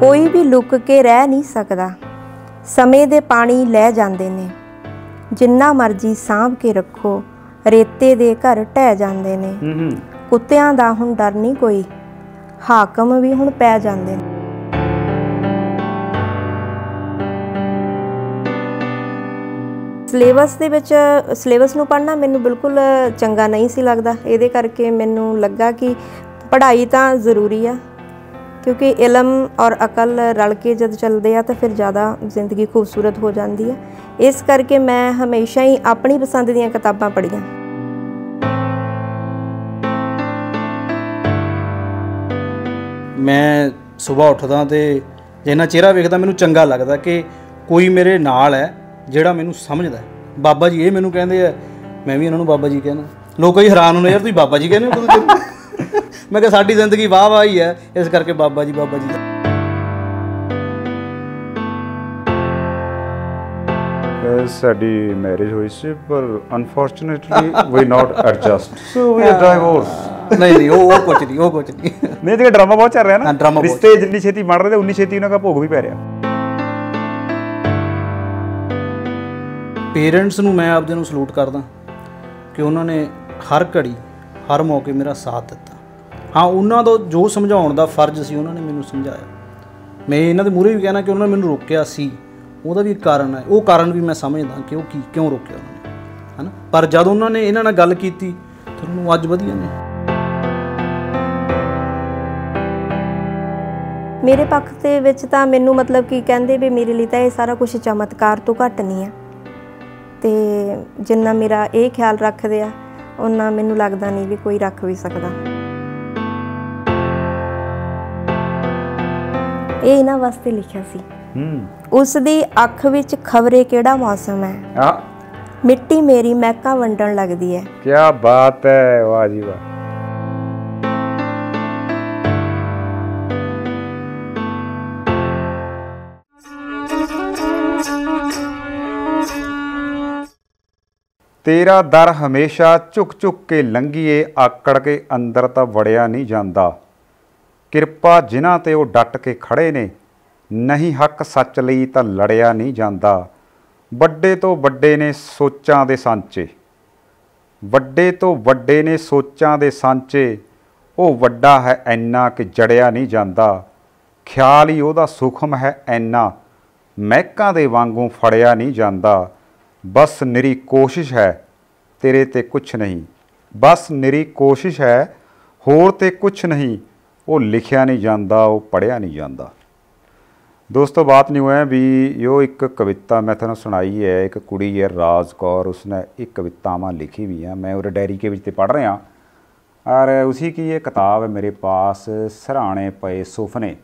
ਕੋਈ ਵੀ ਲੁੱਕ ਕੇ ਰਹਿ ਨਹੀਂ ਸਕਦਾ ਸਮੇਂ ਦੇ ਪਾਣੀ ਲੈ ਜਾਂਦੇ ਨੇ ਜਿੰਨਾ ਮਰਜੀ ਸਾਂਭ ਕੇ ਰੱਖੋ ਰੇਤੇ ਦੇ ਘਰ ਟਹਿ ਜਾਂਦੇ ਨੇ ਕੁੱਤਿਆਂ ਦਾ ਹੁਣ ਡਰ ਨਹੀਂ ਕੋਈ ਹਾਕਮ ਵੀ ਹੁਣ ਪੈ ਜਾਂਦੇ ਨੇ ਸਿਲੇਬਸ ਦੇ ਵਿੱਚ ਸਿਲੇਬਸ ਨੂੰ ਪੜ੍ਹਨਾ ਮੈਨੂੰ ਬਿਲਕੁਲ ਚੰਗਾ ਨਹੀਂ ਸੀ ਲੱਗਦਾ ਇਹਦੇ ਕਰਕੇ ਮੈਨੂੰ ਲੱਗਾ ਕਿ ਪੜ੍ਹਾਈ ਤਾਂ ਜ਼ਰੂਰੀ ਆ ਕਿਉਂਕਿ ਇਲਮ ਔਰ ਅਕਲ ਰਲ ਕੇ ਜਦ ਚੱਲਦੇ ਆ ਤਾਂ ਫਿਰ ਜ਼ਿਆਦਾ ਜ਼ਿੰਦਗੀ ਖੂਬਸੂਰਤ ਹੋ ਜਾਂਦੀ ਹੈ ਇਸ ਕਰਕੇ ਮੈਂ ਹਮੇਸ਼ਾ ਹੀ ਆਪਣੀ ਪਸੰਦ ਦੀਆਂ ਕਿਤਾਬਾਂ ਪੜ੍ਹੀਆਂ ਮੈਂ ਸਵੇਰ ਉੱਠਦਾ ਤੇ ਜਿੰਨਾ ਚਿਹਰਾ ਵੇਖਦਾ ਮੈਨੂੰ ਚੰਗਾ ਲੱਗਦਾ ਕਿ ਕੋਈ ਮੇਰੇ ਨਾਲ ਹੈ ਜਿਹੜਾ ਮੈਨੂੰ ਸਮਝਦਾ ਹੈ ਬਾਬਾ ਜੀ ਇਹ ਮੈਨੂੰ ਕਹਿੰਦੇ ਆ ਮੈਂ ਵੀ ਇਹਨਾਂ ਨੂੰ ਬਾਬਾ ਜੀ ਕਹਿੰਦਾ ਲੋਕ ਹੀ ਹੈਰਾਨ ਹੁੰਦੇ ਯਾਰ ਤੁਸੀਂ ਬਾਬਾ ਜੀ ਕਹਿੰਦੇ ਹੋ ਤੁਸੀਂ ਮੈਂ ਕਿਹਾ ਸਾਡੀ ਜ਼ਿੰਦਗੀ ਵਾਹ ਵਾਹ ਹੀ ਹੈ ਇਸ ਕਰਕੇ ਬਾਬਾ ਜੀ ਬਾਬਾ ਜੀ ਸਾਡੀ ਮੈਰਿਜ ਹੋਈ ਸੀ ਪਰ ਅਨਫੋਰਚੂਨੇਟਲੀ ਵੀ ਨਾਟ ਐਡਜਸਟ ਸੋ ਵੀ ਆ ਡਾਈਵੋਰਸ ਨਹੀਂ ਨਹੀਂ ਉਹ ਕੁਝ ਨਹੀਂ ਉਹ ਕੁਝ ਨਹੀਂ ਮੇਰੇ ਤੇ ਡਰਾਮਾ ਬਹੁਤ ਚੱਲ ਰਿਹਾ ਨਾ ਰਿਸ਼ਤੇ ਜਿੰਨੀ ਛੇਤੀ ਮੜ ਰਹੇ ਤੇ ਉਨੀ ਛੇਤੀ ਉਹਨਾਂ ਦਾ ਭੋਗ ਵੀ ਪੈ ਰਿਹਾ ਪੇਰੈਂਟਸ ਨੂੰ ਮੈਂ ਆਪਦੇ ਨੂੰ ਸਲੂਟ ਕਰਦਾ ਕਿ ਉਹਨਾਂ ਨੇ ਹਰ ਘੜੀ ਹਰ ਮੌਕੇ ਮੇਰਾ ਸਾਥ ਦਿੱਤਾ ਹਾਂ ਉਹਨਾਂ ਤੋਂ ਜੋ ਸਮਝਾਉਣ ਦਾ ਫਰਜ਼ ਸੀ ਉਹਨਾਂ ਨੇ ਮੈਨੂੰ ਸਮਝਾਇਆ ਮੈਂ ਇਹਨਾਂ ਦੇ ਮੂਹਰੇ ਵੀ ਕਹਿਣਾ ਕਿ ਉਹਨਾਂ ਨੇ ਮੈਨੂੰ ਰੋਕਿਆ ਸੀ ਉਹਦਾ ਵੀ ਕਾਰਨ ਹੈ ਉਹ ਕਾਰਨ ਵੀ ਮੈਂ ਸਮਝਦਾ ਕਿ ਉਹ ਕੀ ਕਿਉਂ ਰੋਕਿਆ ਉਹਨਾਂ ਨੇ ਹਨਾ ਪਰ ਜਦ ਉਹਨਾਂ ਨੇ ਇਹਨਾਂ ਨਾਲ ਗੱਲ ਕੀਤੀ ਤਾਂ ਉਹਨੂੰ ਅੱਜ ਵਧੀਆ ਨੇ ਮੇਰੇ ਪੱਖ ਤੇ ਵਿੱਚ ਤਾਂ ਮੈਨੂੰ ਮਤਲਬ ਕੀ ਕਹਿੰਦੇ ਵੀ ਮੇਰੇ ਲਈ ਤਾਂ ਇਹ ਸਾਰਾ ਕੁਝ ਚਮਤਕਾਰ ਤੋਂ ਘੱਟ ਨਹੀਂ ਹੈ ਤੇ ਜਿੰਨਾ ਮੇਰਾ ਇਹ ਖਿਆਲ ਰੱਖਦੇ ਆ ਉਹਨਾਂ ਮੈਨੂੰ ਲੱਗਦਾ ਨਹੀਂ ਵੀ ਕੋਈ ਰੱਖ ਵੀ ਸਕਦਾ ਇਹ ਇਹਨਾਂ ਵਾਸਤੇ ਲਿਖਿਆ ਸੀ ਹੂੰ ਉਸ ਦੀ ਅੱਖ ਵਿੱਚ ਖਬਰੇ ਕਿਹੜਾ ਮੌਸਮ ਹੈ ਆ ਮਿੱਟੀ ਮੇਰੀ ਮਹਿਕਾ ਵੰਡਣ ਲੱਗਦੀ ਹੈ ਕੀ ਬਾਤ ਹੈ ਵਾਹ ਜੀ ਵਾਹ ਤੇਰਾ ਦਰ ਹਮੇਸ਼ਾ ਝੁਕ ਝੁਕ ਕੇ ਲੰਗੀਏ ਆਕੜ ਕੇ ਅੰਦਰ ਤਾਂ ਵੜਿਆ ਨਹੀਂ ਜਾਂਦਾ ਕਿਰਪਾ ਜਿਨ੍ਹਾਂ ਤੇ ਉਹ ਡਟ ਕੇ ਖੜੇ ਨੇ ਨਹੀਂ ਹੱਕ ਸੱਚ ਲਈ ਤਾਂ ਲੜਿਆ ਨਹੀਂ ਜਾਂਦਾ ਵੱਡੇ ਤੋਂ ਵੱਡੇ ਨੇ ਸੋਚਾਂ ਦੇ ਸਾਂਚੇ ਵੱਡੇ ਤੋਂ ਵੱਡੇ ਨੇ ਸੋਚਾਂ ਦੇ ਸਾਂਚੇ ਉਹ ਵੱਡਾ ਹੈ ਐਨਾ ਕਿ ਜੜਿਆ ਨਹੀਂ ਜਾਂਦਾ ਖਿਆਲ ਹੀ ਉਹਦਾ ਸੁਖਮ ਹੈ ਐਨਾ ਮਹਿਕਾਂ ਦੇ ਵਾਂਗੂ ਫੜਿਆ ਨਹੀਂ ਜਾਂਦਾ ਬਸ ਨਿਰੀ ਕੋਸ਼ਿਸ਼ ਹੈ ਤੇਰੇ ਤੇ ਕੁਝ ਨਹੀਂ ਬਸ ਨਿਰੀ ਕੋਸ਼ਿਸ਼ ਹੈ ਹੋਰ ਤੇ ਕੁਝ ਨਹੀਂ ਉਹ ਲਿਖਿਆ ਨਹੀਂ ਜਾਂਦਾ ਉਹ ਪੜਿਆ ਨਹੀਂ ਜਾਂਦਾ ਦੋਸਤੋ ਬਾਤ ਨਹੀਂ ਹੋਇਆ ਵੀ ਇਹ ਇੱਕ ਕਵਿਤਾ ਮੈਂ ਤੁਹਾਨੂੰ ਸੁਣਾਈ ਹੈ ਇੱਕ ਕੁੜੀ ਹੈ ਰਾਜ ਕੌਰ ਉਸਨੇ ਇੱਕ ਕਵਿਤਾਵਾਂ ਲਿਖੀ ਵੀ ਆ ਮੈਂ ਉਹ ਡਾਇਰੀ ਕੇ ਵਿੱਚ ਤੇ ਪੜ ਰਿਹਾ ਔਰ ਉਸੇ ਕੀ ਇਹ ਕਿਤਾਬ ਹੈ ਮੇਰੇ ਪਾਸ ਸਹਰਾਣੇ ਪਏ ਸੁਫਨੇ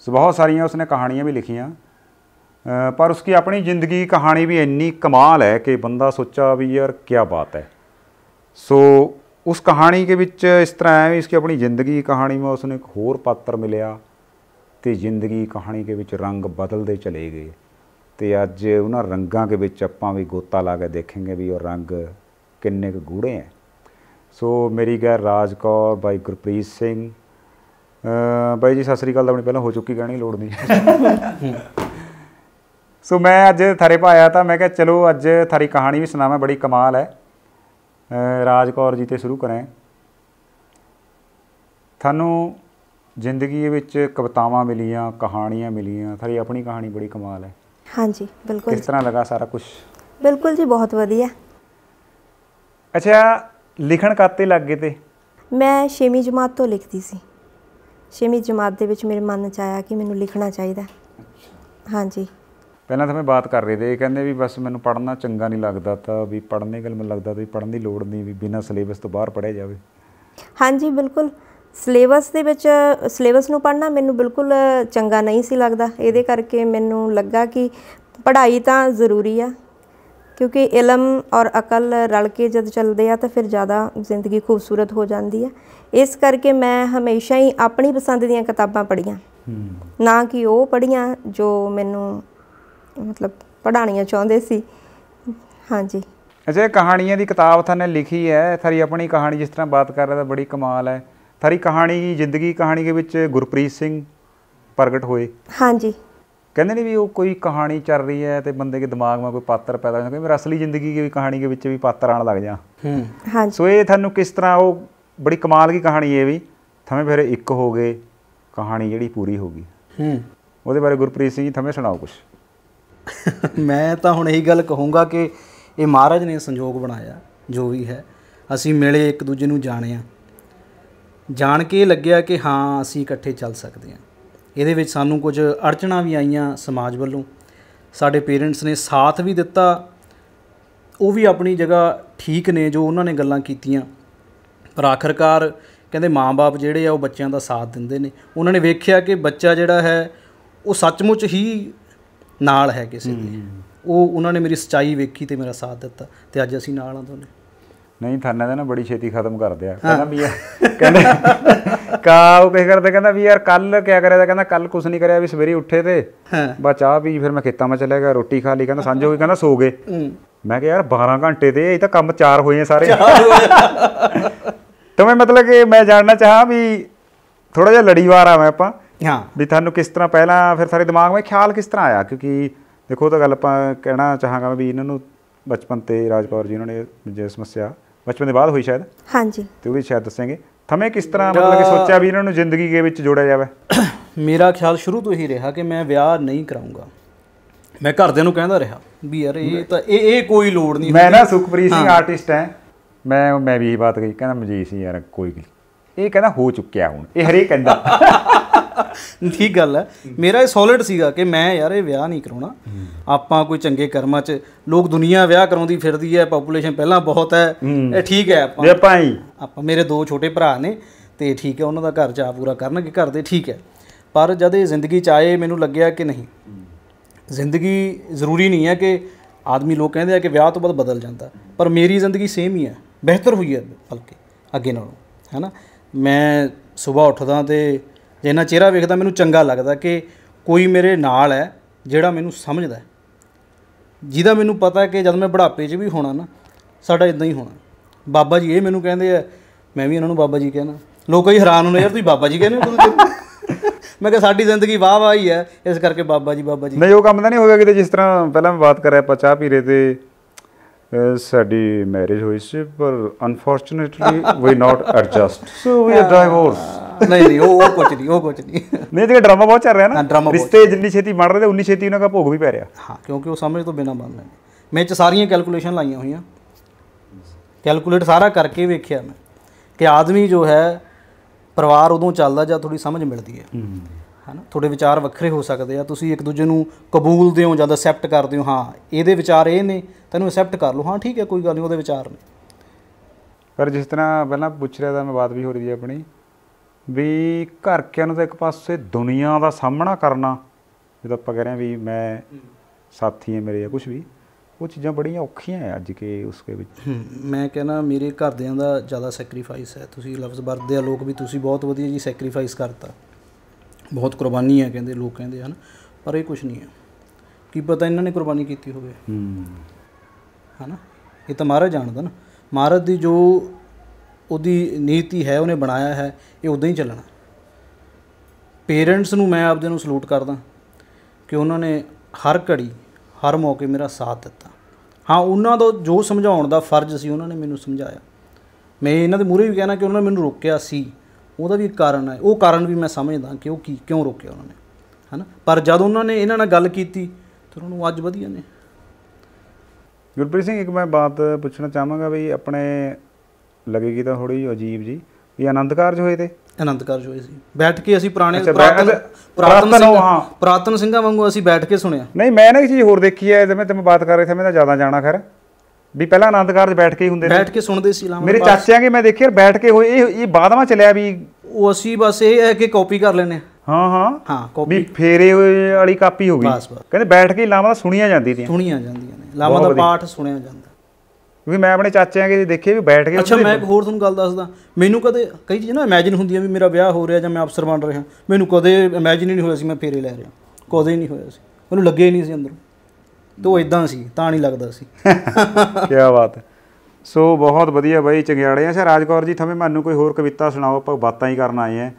ਸੋ ਬਹੁਤ ਸਾਰੀਆਂ ਉਸਨੇ ਕਹਾਣੀਆਂ ਵੀ ਲਿਖੀਆਂ ਪਰ ਉਸकी ਆਪਣੀ ਜ਼ਿੰਦਗੀ ਕਹਾਣੀ ਵੀ ਇੰਨੀ ਕਮਾਲ ਹੈ ਕਿ ਬੰਦਾ ਸੋਚਾ ਵੀ ਯਾਰ ਕੀ ਬਾਤ ਹੈ ਸੋ उस कहानी के बीच इस तरह है इसकी ਆਪਣੀ ਜ਼ਿੰਦਗੀ की कहानी में उसने एक होर पात्र ਮਿਲਿਆ ਤੇ ਜ਼ਿੰਦਗੀ ਕਹਾਣੀ ਦੇ ਵਿੱਚ ਰੰਗ ਬਦਲਦੇ ਚਲੇ ਗਏ ਤੇ ਅੱਜ ਉਹਨਾਂ ਰੰਗਾਂ ਦੇ ਵਿੱਚ ਆਪਾਂ ਵੀ ਗੋਤਾ ਲਾ ਕੇ ਦੇਖਾਂਗੇ ਵੀ ਉਹ ਰੰਗ ਕਿੰਨੇ ਕੁ ਗੂੜੇ ਹੈ ਸੋ ਮੇਰੀ ਗੈਰ ਰਾਜਕੌਰ ਬਾਈ ਗੁਰਪ੍ਰੀਤ ਸਿੰਘ ਬਾਈ ਜੀ ਸਤਿ ਸ੍ਰੀ ਅਕਾਲ ਦਾ ਆਪਣੀ ਪਹਿਲਾਂ ਹੋ ਚੁੱਕੀ ਕਹਾਣੀ ਲੋੜ ਨਹੀਂ ਸੋ ਮੈਂ ਅੱਜ ਥਾਰੇ ਪਾਇਆ ਤਾਂ ਮੈਂ ਕਿਹਾ ਚਲੋ ਅੱਜ ਥਾਰੀ ਕਹਾਣੀ ਵੀ ਸੁਣਾਵਾਂ ਬੜੀ ਕਮਾਲ ਹੈ ਰਾਜ ਕੌਰ ਜੀ ਤੇ ਸ਼ੁਰੂ ਕਰਾਂ ਤੁਹਾਨੂੰ ਜ਼ਿੰਦਗੀ ਵਿੱਚ ਕਵਤਾਵਾਂ ਮਿਲੀਆਂ ਕਹਾਣੀਆਂ ਮਿਲੀਆਂ ਤੁਹਾਡੀ ਆਪਣੀ ਕਹਾਣੀ ਬੜੀ ਕਮਾਲ ਹੈ ਹਾਂਜੀ ਬਿਲਕੁਲ ਕਿਸ ਤਰ੍ਹਾਂ ਲਗਾ ਸਾਰਾ ਕੁਝ ਬਿਲਕੁਲ ਜੀ ਬਹੁਤ ਵਧੀਆ ਅੱਛਾ ਲਿਖਣ ਕਾਤੇ ਲੱਗ ਗਏ ਤੇ ਮੈਂ 6ਵੀਂ ਜਮਾਤ ਤੋਂ ਲਿਖਦੀ ਸੀ 6ਵੀਂ ਜਮਾਤ ਦੇ ਵਿੱਚ ਮੇਰੇ ਮਨ ਚ ਆਇਆ ਕਿ ਮੈਨੂੰ ਲਿਖਣਾ ਚਾਹੀਦਾ ਹਾਂਜੀ ਪਹਿਲਾਂ ਤਾਂ ਮੈਂ ਬਾਤ ਕਰ ਰਹੇ ਤੇ ਇਹ ਕਹਿੰਦੇ ਵੀ ਬਸ ਮੈਨੂੰ ਪੜ੍ਹਨਾ ਚੰਗਾ ਨਹੀਂ ਲੱਗਦਾ ਤਾਂ ਵੀ ਪੜ੍ਹਨੇ ਗੱਲ ਮੈਨੂੰ ਲੱਗਦਾ ਵੀ ਪੜ੍ਹਨ ਦੀ ਲੋੜ ਨਹੀਂ ਵੀ ਬਿਨਾਂ ਸਿਲੇਬਸ ਤੋਂ ਬਾਹਰ ਪੜ੍ਹਿਆ ਜਾਵੇ ਹਾਂਜੀ ਬਿਲਕੁਲ ਸਿਲੇਬਸ ਦੇ ਵਿੱਚ ਸਿਲੇਬਸ ਨੂੰ ਪੜ੍ਹਨਾ ਮੈਨੂੰ ਬਿਲਕੁਲ ਚੰਗਾ ਨਹੀਂ ਸੀ ਲੱਗਦਾ ਇਹਦੇ ਕਰਕੇ ਮੈਨੂੰ ਲੱਗਾ ਕਿ ਪੜ੍ਹਾਈ ਤਾਂ ਜ਼ਰੂਰੀ ਆ ਕਿਉਂਕਿ ਇਲਮ ਔਰ ਅਕਲ ਰਲ ਕੇ ਜਦ ਚੱਲਦੇ ਆ ਤਾਂ ਫਿਰ ਜ਼ਿਆਦਾ ਜ਼ਿੰਦਗੀ ਖੂਬਸੂਰਤ ਹੋ ਜਾਂਦੀ ਆ ਇਸ ਕਰਕੇ ਮੈਂ ਹਮੇਸ਼ਾ ਹੀ ਆਪਣੀ ਪਸੰਦ ਦੀਆਂ ਕਿਤਾਬਾਂ ਪੜ੍ਹੀਆਂ ਨਾ ਕਿ ਉਹ ਪੜ੍ਹੀਆਂ ਜੋ ਮੈਨੂੰ ਮਤਲਬ ਪੜਾਣੀਆਂ ਚਾਹੁੰਦੇ ਸੀ ਹਾਂਜੀ ਅਜੇ ਕਹਾਣੀਆਂ ਦੀ ਕਿਤਾਬ ਥਾਨੇ ਲਿਖੀ ਹੈ ਥਾਰੀ ਆਪਣੀ ਕਹਾਣੀ ਜਿਸ ਤਰ੍ਹਾਂ ਬਾਤ ਕਰ ਰਿਹਾ ਤਾਂ ਬੜੀ ਕਮਾਲ ਹੈ ਥਾਰੀ ਕਹਾਣੀ ਜ਼ਿੰਦਗੀ ਕਹਾਣੀ ਦੇ ਵਿੱਚ ਗੁਰਪ੍ਰੀਤ ਸਿੰਘ ਪ੍ਰਗਟ ਹੋਏ ਹਾਂਜੀ ਕਹਿੰਦੇ ਨੇ ਵੀ ਉਹ ਕੋਈ ਕਹਾਣੀ ਚੱਲ ਰਹੀ ਹੈ ਤੇ ਬੰਦੇ ਦੇ ਦਿਮਾਗ 'ਮਾ ਕੋਈ ਪਾਤਰ ਪੈਦਾ ਹੋ ਜਾਂਦਾ ਕਿ ਮੇਰਾ ਅਸਲੀ ਜ਼ਿੰਦਗੀ ਦੀ ਕਹਾਣੀ ਦੇ ਵਿੱਚ ਵੀ ਪਾਤਰ ਆਣ ਲੱਗ ਜਾ ਹੂੰ ਹਾਂਜੀ ਸੋ ਇਹ ਤੁਹਾਨੂੰ ਕਿਸ ਤਰ੍ਹਾਂ ਉਹ ਬੜੀ ਕਮਾਲ ਦੀ ਕਹਾਣੀ ਹੈ ਵੀ ਥਵੇਂ ਫਿਰ ਇੱਕ ਹੋ ਗਏ ਕਹਾਣੀ ਜਿਹੜੀ ਪੂਰੀ ਹੋ ਗਈ ਹੂੰ ਉਹਦੇ ਬਾਰੇ ਗੁਰਪ੍ਰੀਤ ਸਿੰਘ ਜੀ ਥਵੇਂ ਸੁਣਾਓ ਕੁਝ ਮੈਂ ਤਾਂ ਹੁਣ ਇਹੀ ਗੱਲ ਕਹੂੰਗਾ ਕਿ ਇਹ ਮਹਾਰਾਜ ਨੇ ਸੰਜੋਗ ਬਣਾਇਆ ਜੋ ਵੀ ਹੈ ਅਸੀਂ ਮਿਲੇ ਇੱਕ ਦੂਜੇ ਨੂੰ ਜਾਣਿਆ ਜਾਣ ਕੇ ਲੱਗਿਆ ਕਿ ਹਾਂ ਅਸੀਂ ਇਕੱਠੇ ਚੱਲ ਸਕਦੇ ਹਾਂ ਇਹਦੇ ਵਿੱਚ ਸਾਨੂੰ ਕੁਝ ਅੜਚਣਾ ਵੀ ਆਈਆਂ ਸਮਾਜ ਵੱਲੋਂ ਸਾਡੇ ਪੇਰੈਂਟਸ ਨੇ ਸਾਥ ਵੀ ਦਿੱਤਾ ਉਹ ਵੀ ਆਪਣੀ ਜਗ੍ਹਾ ਠੀਕ ਨੇ ਜੋ ਉਹਨਾਂ ਨੇ ਗੱਲਾਂ ਕੀਤੀਆਂ ਪਰ ਆਖਰਕਾਰ ਕਹਿੰਦੇ ਮਾਪੇ ਜਿਹੜੇ ਆ ਉਹ ਬੱਚਿਆਂ ਦਾ ਸਾਥ ਦਿੰਦੇ ਨੇ ਉਹਨਾਂ ਨੇ ਵੇਖਿਆ ਕਿ ਬੱਚਾ ਜਿਹੜਾ ਹੈ ਉਹ ਸੱਚਮੁੱਚ ਹੀ ਨਾਲ ਹੈ ਕਿਸੇ ਦੇ ਉਹ ਉਹਨਾਂ ਨੇ ਮੇਰੀ ਸਚਾਈ ਵੇਖੀ ਤੇ ਮੇਰਾ ਸਾਥ ਦਿੱਤਾ ਤੇ ਅੱਜ ਅਸੀਂ ਨਾਲ ਆ ਦੋਨੇ ਨਹੀਂ ਥਾਣਾ ਦਾ ਨਾ ਬੜੀ ਛੇਤੀ ਖਤਮ ਕਰ ਦਿਆ ਕਹਿੰਦਾ ਵੀ ਕਹਿੰਦੇ ਕਾ ਉਹ ਕਹਿ ਕਰਦਾ ਕਹਿੰਦਾ ਵੀ ਯਾਰ ਕੱਲ ਕਿਆ ਕਰਿਆ ਕਹਿੰਦਾ ਕੱਲ ਕੁਝ ਨਹੀਂ ਕਰਿਆ ਵੀ ਸਵੇਰੇ ਉੱਠੇ ਤੇ ਬਾ ਚਾਹ ਪੀ ਫਿਰ ਮੈਂ ਖੇਤਾਂ 'ਚ ਚਲੇ ਗਿਆ ਰੋਟੀ ਖਾ ਲਈ ਕਹਿੰਦਾ ਸਾਂਝ ਹੋ ਗਈ ਕਹਿੰਦਾ ਸੋ ਗਏ ਮੈਂ ਕਿਹਾ ਯਾਰ 12 ਘੰਟੇ ਤੇ ਇਹ ਤਾਂ ਕੰਮ ਚਾਰ ਹੋਏ ਆ ਸਾਰੇ ਤਾਂ ਮੈਂ ਮਤਲਬ ਕਿ ਮੈਂ ਜਾਣਨਾ ਚਾਹਾਂ ਵੀ ਥੋੜਾ ਜਿਹਾ ਲੜੀਵਾਰ ਆ ਮੈਂ ਆਪਾਂ ਹਾਂ ਵੀ ਤੁਹਾਨੂੰ ਕਿਸ ਤਰ੍ਹਾਂ ਪਹਿਲਾਂ ਫਿਰ ਸਾਰੇ ਦਿਮਾਗ ਵਿੱਚ ਖਿਆਲ ਕਿਸ ਤਰ੍ਹਾਂ ਆਇਆ ਕਿਉਂਕਿ ਦੇਖੋ ਤਾਂ ਗੱਲ ਆਪਾਂ ਕਹਿਣਾ ਚਾਹਾਂਗਾ ਵੀ ਇਹਨਾਂ ਨੂੰ ਬਚਪਨ ਤੇ ਰਾਜਪੌਰ ਜੀ ਉਹਨਾਂ ਨੇ ਜੇ ਸਮੱਸਿਆ ਬਚਪਨ ਦੇ ਬਾਅਦ ਹੋਈ ਸ਼ਾਇਦ ਹਾਂਜੀ ਤੇ ਉਹ ਵੀ ਸ਼ਾਇਦ ਦੱਸਾਂਗੇ ਥਮੇ ਕਿਸ ਤਰ੍ਹਾਂ ਮਤਲਬ ਕਿ ਸੋਚਿਆ ਵੀ ਇਹਨਾਂ ਨੂੰ ਜ਼ਿੰਦਗੀ ਦੇ ਵਿੱਚ ਜੋੜਿਆ ਜਾਵੇ ਮੇਰਾ ਖਿਆਲ ਸ਼ੁਰੂ ਤੋਂ ਹੀ ਰਿਹਾ ਕਿ ਮੈਂ ਵਿਆਹ ਨਹੀਂ ਕਰਾਉਂਗਾ ਮੈਂ ਘਰਦਿਆਂ ਨੂੰ ਕਹਿੰਦਾ ਰਿਹਾ ਵੀ ਯਾਰ ਇਹ ਤਾਂ ਇਹ ਇਹ ਕੋਈ ਲੋੜ ਨਹੀਂ ਮੈਂ ਨਾ ਸੁਖਪ੍ਰੀਤ ਸਿੰਘ ਆਰਟਿਸਟ ਹਾਂ ਮੈਂ ਮੈਂ ਵੀ ਇਹ ਬਾਤ ਕਹੀ ਕਹਿੰਦਾ ਮਜੀਦ ਸੀ ਯਾਰ ਕੋਈ ਨਹੀਂ ਇਹ ਕਹਿੰਦਾ ਹੋ ਚੁੱਕਿਆ ਹੁਣ ਇਹ ਹਰੇ ਕਹਿੰਦਾ ਠੀਕ ਗੱਲ ਹੈ ਮੇਰਾ ਇਹ ਸੋਲਿਡ ਸੀਗਾ ਕਿ ਮੈਂ ਯਾਰ ਇਹ ਵਿਆਹ ਨਹੀਂ ਕਰਾਉਣਾ ਆਪਾਂ ਕੋਈ ਚੰਗੇ ਕਰਮਾਂ 'ਚ ਲੋਕ ਦੁਨੀਆ ਵਿਆਹ ਕਰਾਉਂਦੀ ਫਿਰਦੀ ਹੈ ਪੋਪੂਲੇਸ਼ਨ ਪਹਿਲਾਂ ਬਹੁਤ ਹੈ ਇਹ ਠੀਕ ਹੈ ਆਪਾਂ ਆਪਾਂ ਹੀ ਆਪਾਂ ਮੇਰੇ ਦੋ ਛੋਟੇ ਭਰਾ ਨੇ ਤੇ ਠੀਕ ਹੈ ਉਹਨਾਂ ਦਾ ਘਰ ਜਾ ਪੂਰਾ ਕਰਨਗੇ ਘਰ ਦੇ ਠੀਕ ਹੈ ਪਰ ਜਦ ਇਹ ਜ਼ਿੰਦਗੀ 'ਚ ਆਏ ਮੈਨੂੰ ਲੱਗਿਆ ਕਿ ਨਹੀਂ ਜ਼ਿੰਦਗੀ ਜ਼ਰੂਰੀ ਨਹੀਂ ਹੈ ਕਿ ਆਦਮੀ ਲੋਕ ਕਹਿੰਦੇ ਆ ਕਿ ਵਿਆਹ ਤੋਂ ਬਾਅਦ ਬਦਲ ਜਾਂਦਾ ਪਰ ਮੇਰੀ ਜ਼ਿੰਦਗੀ ਸੇਮ ਹੀ ਹੈ ਬਿਹਤਰ ਹੋਈ ਹੈ ਬਲਕਿ ਅੱਗੇ ਨਾਲੋਂ ਹੈਨਾ ਮੈਂ ਸਵੇਰ ਉੱਠਦਾ ਤੇ ਜਿੰਨਾ ਚਿਹਰਾ ਵੇਖਦਾ ਮੈਨੂੰ ਚੰਗਾ ਲੱਗਦਾ ਕਿ ਕੋਈ ਮੇਰੇ ਨਾਲ ਹੈ ਜਿਹੜਾ ਮੈਨੂੰ ਸਮਝਦਾ ਜਿਹਦਾ ਮੈਨੂੰ ਪਤਾ ਹੈ ਕਿ ਜਦ ਮੈਂ ਬੁਢਾਪੇ 'ਚ ਵੀ ਹੋਣਾ ਨਾ ਸਾਡਾ ਇਦਾਂ ਹੀ ਹੋਣਾ ਬਾਬਾ ਜੀ ਇਹ ਮੈਨੂੰ ਕਹਿੰਦੇ ਆ ਮੈਂ ਵੀ ਇਹਨਾਂ ਨੂੰ ਬਾਬਾ ਜੀ ਕਹਿਣਾ ਲੋਕਾਂ ਹੀ ਹੈਰਾਨ ਹੁੰਦੇ ਯਾਰ ਤੁਸੀਂ ਬਾਬਾ ਜੀ ਕਹਿੰਦੇ ਹੋ ਮੈਂ ਕਿਹਾ ਸਾਡੀ ਜ਼ਿੰਦਗੀ ਵਾਹ ਵਾਹ ਹੀ ਹੈ ਇਸ ਕਰਕੇ ਬਾਬਾ ਜੀ ਬਾਬਾ ਜੀ ਨਹੀਂ ਉਹ ਕੰਮ ਤਾਂ ਨਹੀਂ ਹੋਵੇਗਾ ਕਿਤੇ ਜਿਸ ਤਰ੍ਹਾਂ ਪਹਿਲਾਂ ਮੈਂ ਬਾਤ ਕਰਿਆ ਆਪਾਂ ਚਾਹ ਪੀ ਰਹੇ ਤੇ ਸਾਡੀ ਮੈਰਿਜ ਹੋਈ ਸੀ ਪਰ ਅਨਫੋਰਚੂਨੇਟਲੀ ਵੀ ਨਾਟ ਐਡਜਸਟ ਸੋ ਵੀ ਆ ਡਾਈਵੋਰਸ ਨਹੀਂ ਨਹੀਂ ਉਹ ਉਹ ਕੁਝ ਨਹੀਂ ਉਹ ਕੁਝ ਨਹੀਂ ਨਹੀਂ ਤੇ ਡਰਾਮਾ ਬਹੁਤ ਚੱਲ ਰਿਹਾ ਨਾ ਰਿਸ਼ਤੇ ਜਿੰਨੀ ਛੇਤੀ ਮੜ ਰਹੇ ਤੇ ਉਨੀ ਛੇਤੀ ਉਹਨਾਂ ਦਾ ਭੋਗ ਵੀ ਪੈ ਰਿਹਾ ਹਾਂ ਕਿਉਂਕਿ ਉਹ ਸਮਝ ਤੋਂ ਬਿਨਾ ਬੰਦ ਲੈਂਦੇ ਮੈਂ ਚ ਸਾਰੀਆਂ ਕੈਲਕੂਲੇਸ਼ਨ ਲਾਈਆਂ ਹੋਈਆਂ ਕੈਲਕੂਲੇਟ ਸਾਰਾ ਕਰਕੇ ਵੇਖਿਆ ਮੈਂ ਕਿ ਆਦਮੀ ਜੋ ਹੈ ਪਰਿਵਾਰ ਉਦੋਂ ਚੱਲਦਾ ਜਦ ਥੋੜੀ ਸਮਝ ਮਿਲਦੀ ਹੈ ਹਨਾ ਤੁਹਾਡੇ ਵਿਚਾਰ ਵੱਖਰੇ ਹੋ ਸਕਦੇ ਆ ਤੁਸੀਂ ਇੱਕ ਦੂਜੇ ਨੂੰ ਕਬੂਲਦੇ ਹੋ ਜਾਂ ਅਸੈਪਟ ਕਰਦੇ ਹੋ ਹਾਂ ਇਹਦੇ ਵਿਚਾਰ ਇਹ ਨੇ ਤੈਨੂੰ ਅਸੈਪਟ ਕਰ ਲਓ ਹਾਂ ਠੀਕ ਹੈ ਕੋਈ ਗੱਲ ਨਹੀਂ ਉਹਦੇ ਵਿਚਾਰ ਨੇ ਪਰ ਜਿਸ ਤਰ੍ਹਾਂ ਪਹਿਲਾਂ ਪੁੱਛ ਰਿਹਾ ਤਾਂ ਮੈਂ ਬਾਤ ਵੀ ਹੋ ਰਹੀ ਹੈ ਆਪਣੀ ਵੀ ਘਰਕਿਆਂ ਨੂੰ ਤਾਂ ਇੱਕ ਪਾਸੇ ਦੁਨੀਆ ਦਾ ਸਾਹਮਣਾ ਕਰਨਾ ਜਦੋਂ ਆਪਾਂ ਕਹਿ ਰਹੇ ਆ ਵੀ ਮੈਂ ਸਾਥੀ ਹੈ ਮੇਰੇ ਜਾਂ ਕੁਝ ਵੀ ਉਹ ਚੀਜ਼ਾਂ ਬੜੀਆਂ ਔਖੀਆਂ ਆ ਅੱਜ ਕੇ ਉਸਕੇ ਵਿੱਚ ਮੈਂ ਕਹਿੰਦਾ ਮੇਰੇ ਘਰਦਿਆਂ ਦਾ ਜ਼ਿਆਦਾ ਸੈਕਰੀਫਾਈਸ ਹੈ ਤੁਸੀਂ ਲਫ਼ਜ਼ ਵਰਤਦੇ ਆ ਲੋਕ ਵੀ ਤੁਸੀਂ ਬਹੁਤ ਵਧੀਆ ਜੀ ਸੈਕਰੀਫਾਈਸ ਕਰਤਾ ਬਹੁਤ ਕੁਰਬਾਨੀ ਹੈ ਕਹਿੰਦੇ ਲੋਕ ਕਹਿੰਦੇ ਹਨ ਪਰ ਇਹ ਕੁਝ ਨਹੀਂ ਹੈ ਕੀ ਪਤਾ ਇਹਨਾਂ ਨੇ ਕੁਰਬਾਨੀ ਕੀਤੀ ਹੋਵੇ ਹਮ ਹਨਾ ਇਹ ਤਾਂ ਮਹਾਰਾਜ ਜਾਣਦਾ ਨਾ ਮਹਾਰਾਜ ਦੀ ਜੋ ਉਹਦੀ ਨੀਤੀ ਹੈ ਉਹਨੇ ਬਣਾਇਆ ਹੈ ਇਹ ਉਦਾਂ ਹੀ ਚੱਲਣਾ ਪੇਰੈਂਟਸ ਨੂੰ ਮੈਂ ਆਪਦੇ ਨੂੰ ਸਲੂਟ ਕਰਦਾ ਕਿ ਉਹਨਾਂ ਨੇ ਹਰ ਘੜੀ ਹਰ ਮੌਕੇ ਮੇਰਾ ਸਾਥ ਦਿੱਤਾ ਹਾਂ ਉਹਨਾਂ ਦਾ ਜੋ ਸਮਝਾਉਣ ਦਾ ਫਰਜ਼ ਸੀ ਉਹਨਾਂ ਨੇ ਮੈਨੂੰ ਸਮਝਾਇਆ ਮੈਂ ਇਹਨਾਂ ਦੇ ਮੂਹਰੇ ਵੀ ਕਹਿਣਾ ਕਿ ਉਹਨਾਂ ਨੇ ਮੈਨੂੰ ਰੋਕਿਆ ਸੀ ਉਹਦਾ ਵੀ ਇੱਕ ਕਾਰਨ ਹੈ ਉਹ ਕਾਰਨ ਵੀ ਮੈਂ ਸਮਝਦਾ ਕਿ ਉਹ ਕੀ ਕਿਉਂ ਰੋਕਿਆ ਉਹਨਾਂ ਨੇ ਹਨਾ ਪਰ ਜਦ ਉਹਨਾਂ ਨੇ ਇਹਨਾਂ ਨਾਲ ਗੱਲ ਕੀਤੀ ਤੇ ਉਹਨਾਂ ਨੂੰ ਅੱਜ ਵਧੀਆ ਨੇ ਗੁਰਪ੍ਰੀਤ ਸਿੰਘ ਇੱਕ ਮੈਂ ਬਾਤ ਪੁੱਛਣਾ ਚਾਹਾਂਗਾ ਵੀ ਆਪਣੇ ਲੱਗੇਗੀ ਤਾਂ ਥੋੜੀ ਅਜੀਬ ਜੀ ਵੀ ਆਨੰਦ ਕਾਰਜ ਹੋਏ ਤੇ ਆਨੰਦ ਕਾਰਜ ਹੋਏ ਸੀ ਬੈਠ ਕੇ ਅਸੀਂ ਪੁਰਾਣੇ ਪ੍ਰਾਤਨ ਪ੍ਰਾਤਨ ਸਿੰਘਾਂ ਪ੍ਰਾਤਨ ਸਿੰਘਾਂ ਵਾਂਗੂ ਅਸੀਂ ਬੈਠ ਕੇ ਸੁਣਿਆ ਨਹੀਂ ਮੈਂ ਨਾ ਇੱਕ ਚੀਜ਼ ਹੋਰ ਦੇਖੀ ਹੈ ਜਿਵੇਂ ਤੇ ਮੈਂ ਬਾਤ ਕਰ ਰਿਹਾ ਸੀ ਮੈਂ ਤਾਂ ਜ਼ਿਆਦਾ ਜਾਣਾ ਖੈਰ ਵੀ ਪਹਿਲਾਂ ਆਨੰਦ ਕਾਰਜ ਬੈਠ ਕੇ ਹੀ ਹੁੰਦੇ ਨੇ ਬੈਠ ਕੇ ਸੁਣਦੇ ਸੀ ਲਾਮਾ ਮੇਰੇ ਚਾਚਿਆਂ ਕੇ ਮੈਂ ਦੇਖਿਆ ਬੈਠ ਕੇ ਹੋਏ ਇਹ ਇਹ ਬਾਦਵਾ ਚਲਿਆ ਵੀ ਉਹ ਅਸੀਂ ਬਸ ਇਹ ਹੈ ਕਿ ਕਾਪੀ ਕਰ ਲੈਨੇ ਹਾਂ ਹਾਂ ਹਾਂ ਕਾਪੀ ਵੀ ਫੇਰੇ ਵਾਲੀ ਕਾਪੀ ਹੋ ਗਈ ਬਸ ਬਸ ਕਹਿੰਦੇ ਬੈਠ ਕੇ ਦਾ ਸੁਣੀਆਂ ਜਾਂਦੀਆਂ ਨੇ ਸੁਣੀਆਂ ਜਾਂਦੀਆਂ ਨੇ ਲਾਮਾ ਦਾ ਪਾਠ ਸੁਣਿਆ ਜਾਂਦਾ ਵੀ ਮੈਂ ਆਪਣੇ ਚਾਚਿਆਂ ਕੇ ਦੇਖੇ ਵੀ ਬੈਠ ਕੇ ਅੱਛਾ ਮੈਂ ਇੱਕ ਹੋਰ ਤੁਹਾਨੂੰ ਗੱਲ ਦੱਸਦਾ ਮੈਨੂੰ ਕਦੇ ਕਈ ਚੀਜ਼ ਨਾ ਇਮੇਜਿਨ ਹੁੰਦੀ ਹੈ ਵੀ ਮੇਰਾ ਵਿਆਹ ਹੋ ਰਿਹਾ ਜਾਂ ਮੈਂ ਅਫਸਰ ਬਣ ਰਿਹਾ ਮੈਨੂੰ ਕਦੇ ਇਮੇਜਿਨ ਹੀ ਨਹੀਂ ਹੋਇਆ ਸੀ ਮੈਂ ਫੇਰੇ ਲੈ ਰਿਹਾ ਕਦੇ ਨਹੀਂ ਹੋਇਆ ਸੀ ਮੈਨੂੰ ਲੱਗੇ ਹੀ ਨਹੀਂ ਸੀ ਅੰਦਰੋਂ ਤੋ ਇਦਾਂ ਸੀ ਤਾਂ ਨਹੀਂ ਲੱਗਦਾ ਸੀ ਕੀ ਬਾਤ ਹੈ ਸੋ ਬਹੁਤ ਵਧੀਆ ਬਾਈ ਚੰਗਿਆੜੇ ਆ ਸਰ ਰਾਜਕੌਰ ਜੀ ਥਵੇਂ ਮੈਨੂੰ ਕੋਈ ਹੋਰ ਕਵਿਤਾ ਸੁਣਾਓ ਆਪਾਂ ਬਾਤਾਂ ਹੀ ਕਰਨ ਆਏ ਆ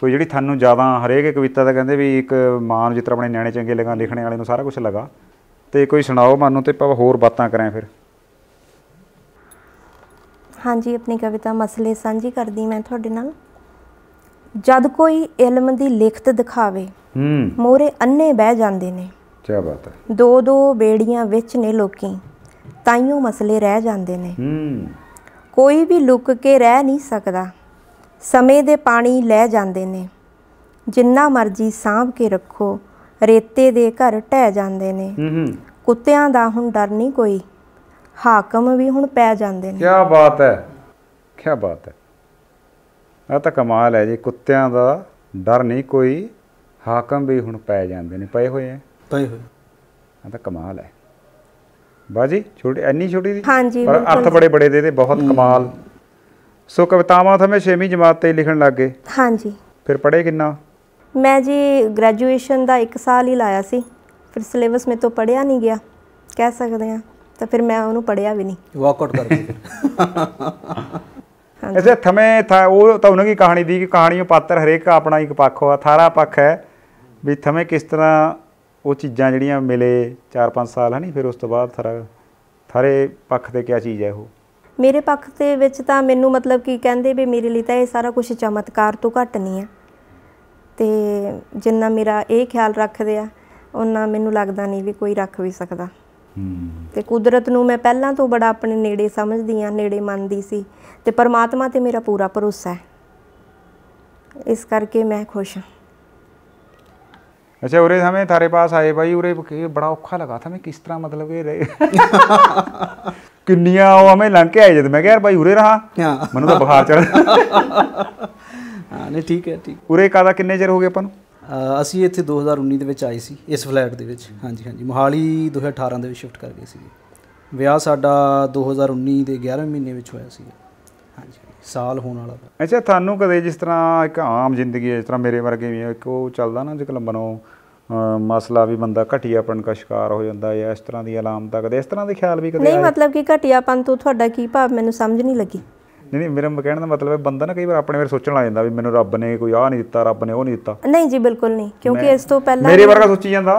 ਕੋਈ ਜਿਹੜੀ ਤੁਹਾਨੂੰ ਜ਼ਿਆਦਾ ਹਰੇਕ ਕਵਿਤਾ ਦਾ ਕਹਿੰਦੇ ਵੀ ਇੱਕ ਮਾਨ ਜਿੱਤਰ ਆਪਣੇ ਨਿਆਣੇ ਚੰਗੇ ਲਗਾ ਲਿਖਣੇ ਵਾਲੇ ਨੂੰ ਸਾਰਾ ਕੁਝ ਲਗਾ ਤੇ ਕੋਈ ਸੁਣਾਓ ਮਾਨੂੰ ਤੇ ਆਪਾਂ ਹੋਰ ਬਾਤਾਂ ਕਰਾਂ ਫਿਰ ਹਾਂਜੀ ਆਪਣੀ ਕਵਿਤਾ ਮਸਲੇ ਸਾਂਝੀ ਕਰਦੀ ਮੈਂ ਤੁਹਾਡੇ ਨਾਲ ਜਦ ਕੋਈ ਇਲਮ ਦੀ ਲਿਖਤ ਦਿਖਾਵੇ ਹੂੰ ਮੋਰੇ ਅੰਨੇ ਬਹਿ ਜਾਂਦੇ ਨੇ ਕੀ ਬਾਤ ਹੈ ਦੋ ਦੋ ਬੇੜੀਆਂ ਵਿੱਚ ਨੇ ਲੋਕੀ ਤਾਈਓ ਮਸਲੇ ਰਹਿ ਜਾਂਦੇ ਨੇ ਹੂੰ ਕੋਈ ਵੀ ਲੁੱਕ ਕੇ ਰਹਿ ਨਹੀਂ ਸਕਦਾ ਸਮੇਂ ਦੇ ਪਾਣੀ ਲੈ ਜਾਂਦੇ ਨੇ ਜਿੰਨਾ ਮਰਜੀ ਸਾਂਭ ਕੇ ਰੱਖੋ ਰੇਤੇ ਦੇ ਘਰ ਟਹਿ ਜਾਂਦੇ ਨੇ ਹੂੰ ਕੁੱਤਿਆਂ ਦਾ ਹੁਣ ਡਰ ਨਹੀਂ ਕੋਈ ਹਾਕਮ ਵੀ ਹੁਣ ਪੈ ਜਾਂਦੇ ਨੇ ਕੀ ਬਾਤ ਹੈ ਕੀ ਬਾਤ ਹੈ ਆ ਤਾਂ ਕਮਾਲ ਹੈ ਜੀ ਕੁੱਤਿਆਂ ਦਾ ਡਰ ਨਹੀਂ ਕੋਈ ਹਾਕਮ ਵੀ ਹੁਣ ਪੈ ਜਾਂਦੇ ਨੇ ਪਏ ਹੋਏ ਆ ਪਏ ਹੋਏ ਆ ਤਾਂ ਕਮਾਲ ਹੈ ਬਾਜੀ ਛੋਟੀ ਐਨੀ ਛੋਟੀ ਦੀ ਹਾਂਜੀ ਪਰ ਅਰਥ ਬੜੇ ਬੜੇ ਦੇ ਦੇ ਬਹੁਤ ਕਮਾਲ ਸੋ ਕਵਿਤਾਵਾਂ ਤਾਂ ਮੈਂ 6ਵੀਂ ਜਮਾਤ ਤੇ ਲਿਖਣ ਲੱਗ ਗਏ ਹਾਂਜੀ ਫਿਰ ਪੜ੍ਹੇ ਕਿੰਨਾ ਮੈਂ ਜੀ ਗ੍ਰੈਜੂਏਸ਼ਨ ਦਾ 1 ਸਾਲ ਹੀ ਲਾਇਆ ਸੀ ਫਿਰ ਸਿਲੇਬਸ ਮੇ ਤੋਂ ਪੜਿਆ ਨਹੀਂ ਗਿਆ ਕਹਿ ਸਕਦੇ ਆ ਤਾਂ ਫਿਰ ਮੈਂ ਉਹਨੂੰ ਪੜਿਆ ਵੀ ਨਹੀਂ ਵਾਕ ਆਊਟ ਕਰ ਗਈ ਐਸੇ ਥਮੇ ਥਾ ਉਹ ਤਾਂ ਉਹਨਾਂ ਦੀ ਕਹਾਣੀ ਦੀ ਕਿ ਉਹ ਪਾਤਰ ਹਰੇਕ ਦਾ ਆਪਣਾ ਇੱਕ ਪੱਖ ਹੋਆ ਥਾਰਾ ਪੱਖ ਹੈ ਵੀ ਥਮੇ ਕਿਸ ਤਰ੍ਹਾਂ ਉਹ ਚੀਜ਼ਾਂ ਜਿਹੜੀਆਂ ਮਿਲੇ 4-5 ਸਾਲ ਹਨੀ ਫਿਰ ਉਸ ਤੋਂ ਬਾਅਦ ਸਾਰਾ ਥਾਰੇ ਪੱਖ ਤੇ ਕਿਆ ਚੀਜ਼ ਹੈ ਉਹ ਮੇਰੇ ਪੱਖ ਤੇ ਵਿੱਚ ਤਾਂ ਮੈਨੂੰ ਮਤਲਬ ਕੀ ਕਹਿੰਦੇ ਵੀ ਮੇਰੇ ਲਈ ਤਾਂ ਇਹ ਸਾਰਾ ਕੁਝ ਚਮਤਕਾਰ ਤੋਂ ਘੱਟ ਨਹੀਂ ਹੈ ਤੇ ਜਿੰਨਾ ਮੇਰਾ ਇਹ ਖਿਆਲ ਰੱਖਦੇ ਆ ਉਹਨਾਂ ਮੈਨੂੰ ਲੱਗਦਾ ਨਹੀਂ ਵੀ ਕੋਈ ਰੱਖ ਵੀ ਸਕਦਾ ਤੇ ਕੁਦਰਤ ਨੂੰ ਮੈਂ ਪਹਿਲਾਂ ਤੋਂ ਬੜਾ ਆਪਣੇ ਨੇੜੇ ਸਮਝਦੀ ਆ ਨੇੜੇ ਮੰਨਦੀ ਸੀ ਤੇ ਪਰਮਾਤਮਾ ਤੇ ਮੇਰਾ ਪੂਰਾ ਭਰੋਸਾ ਹੈ ਇਸ ਕਰਕੇ ਮੈਂ ਖੁਸ਼ ਹਾਂ अच्छा उरे हमें थारे पास आए भाई उरे बड़ा औखा लगा था मैं किस तरह मतलब ये ਕਿੰਨੀਆਂ ਉਹ ਹਮੇ ਲੰਘ ਕੇ ਆਏ ਜਦ ਮੈਂ ਕਿਹਾ ਯਾਰ ਭਾਈ ਉਰੇ ਰਹਾ ਮੈਨੂੰ ਤਾਂ ਬੁਖਾਰ ਚੜ ਹਾਂ ਨਹੀਂ ਠੀਕ ਹੈ ਠੀਕ ਉਰੇ ਕਾਦਾ ਕਿੰਨੇ ਚਿਰ ਹੋ ਗਏ ਆਪਾਂ ਨੂੰ ਅਸੀਂ ਇੱਥੇ 2019 ਦੇ ਵਿੱਚ ਆਏ ਸੀ ਇਸ ਫਲੈਟ ਦੇ ਵਿੱਚ ਹਾਂਜੀ ਹਾਂਜੀ ਮੋਹਾਲੀ 2018 ਦੇ ਵਿੱਚ ਸ਼ਿਫਟ ਕਰ ਗਏ ਸੀ ਵਿਆਹ ਸਾਡਾ 2019 ਦੇ 11ਵੇਂ ਮਹੀਨੇ ਵਿੱਚ ਹੋਇਆ ਸੀ ਹਾਂਜੀ ਸਾਲ ਹੋਣ ਵਾਲਾ ਅੱਛਾ ਤੁਹਾਨੂੰ ਕਦੇ ਜਿਸ ਤਰ੍ਹਾਂ ਇੱਕ ਆਮ ਜ਼ਿੰਦਗੀ ਜਿਸ ਤਰ੍ਹਾਂ ਮੇਰੇ ਵਰਗੇ ਵੀ ਇੱਕ ਉਹ ਚੱਲਦਾ ਨਾ ਜਿਕਲ ਬਣੋ ਮਸਲਾ ਵੀ ਬੰਦਾ ਘਟਿਆਪਣ ਦਾ ਸ਼ਿਕਾਰ ਹੋ ਜਾਂਦਾ ਹੈ ਇਸ ਤਰ੍ਹਾਂ ਦੀ ਤੱਕ ਦੇ ਇਸ ਤਰ੍ਹਾਂ ਦੇ ਖਿਆਲ ਵੀ ਕਦੇ ਨਹੀਂ ਮਤਲਬ ਕਿ ਘਟਿਆਪਣ ਤੋਂ ਤੁਹਾਡਾ ਕੀ ਭਾਵ ਮੈਨੂੰ ਸਮਝ ਨਹੀਂ ਲੱਗੀ ਨਹੀਂ ਨਹੀਂ ਮੇਰਾ ਕਹਿਣ ਦਾ ਮਤਲਬ ਹੈ ਬੰਦਾ ਨਾ ਕਈ ਵਾਰ ਆਪਣੇ ਬਾਰੇ ਸੋਚਣ ਲੱਗ ਜਾਂਦਾ ਵੀ ਮੈਨੂੰ ਰੱਬ ਨੇ ਕੋਈ ਆਹ ਨਹੀਂ ਦਿੱਤਾ ਰੱਬ ਨੇ ਉਹ ਨਹੀਂ ਦਿੱਤਾ ਨਹੀਂ ਜੀ ਬਿਲਕੁਲ ਨਹੀਂ ਕਿਉਂਕਿ ਇਸ ਤੋਂ ਪਹਿਲਾਂ ਮੇਰੇ ਵਰਗਾ ਸੋਚੀ ਜਾਂਦਾ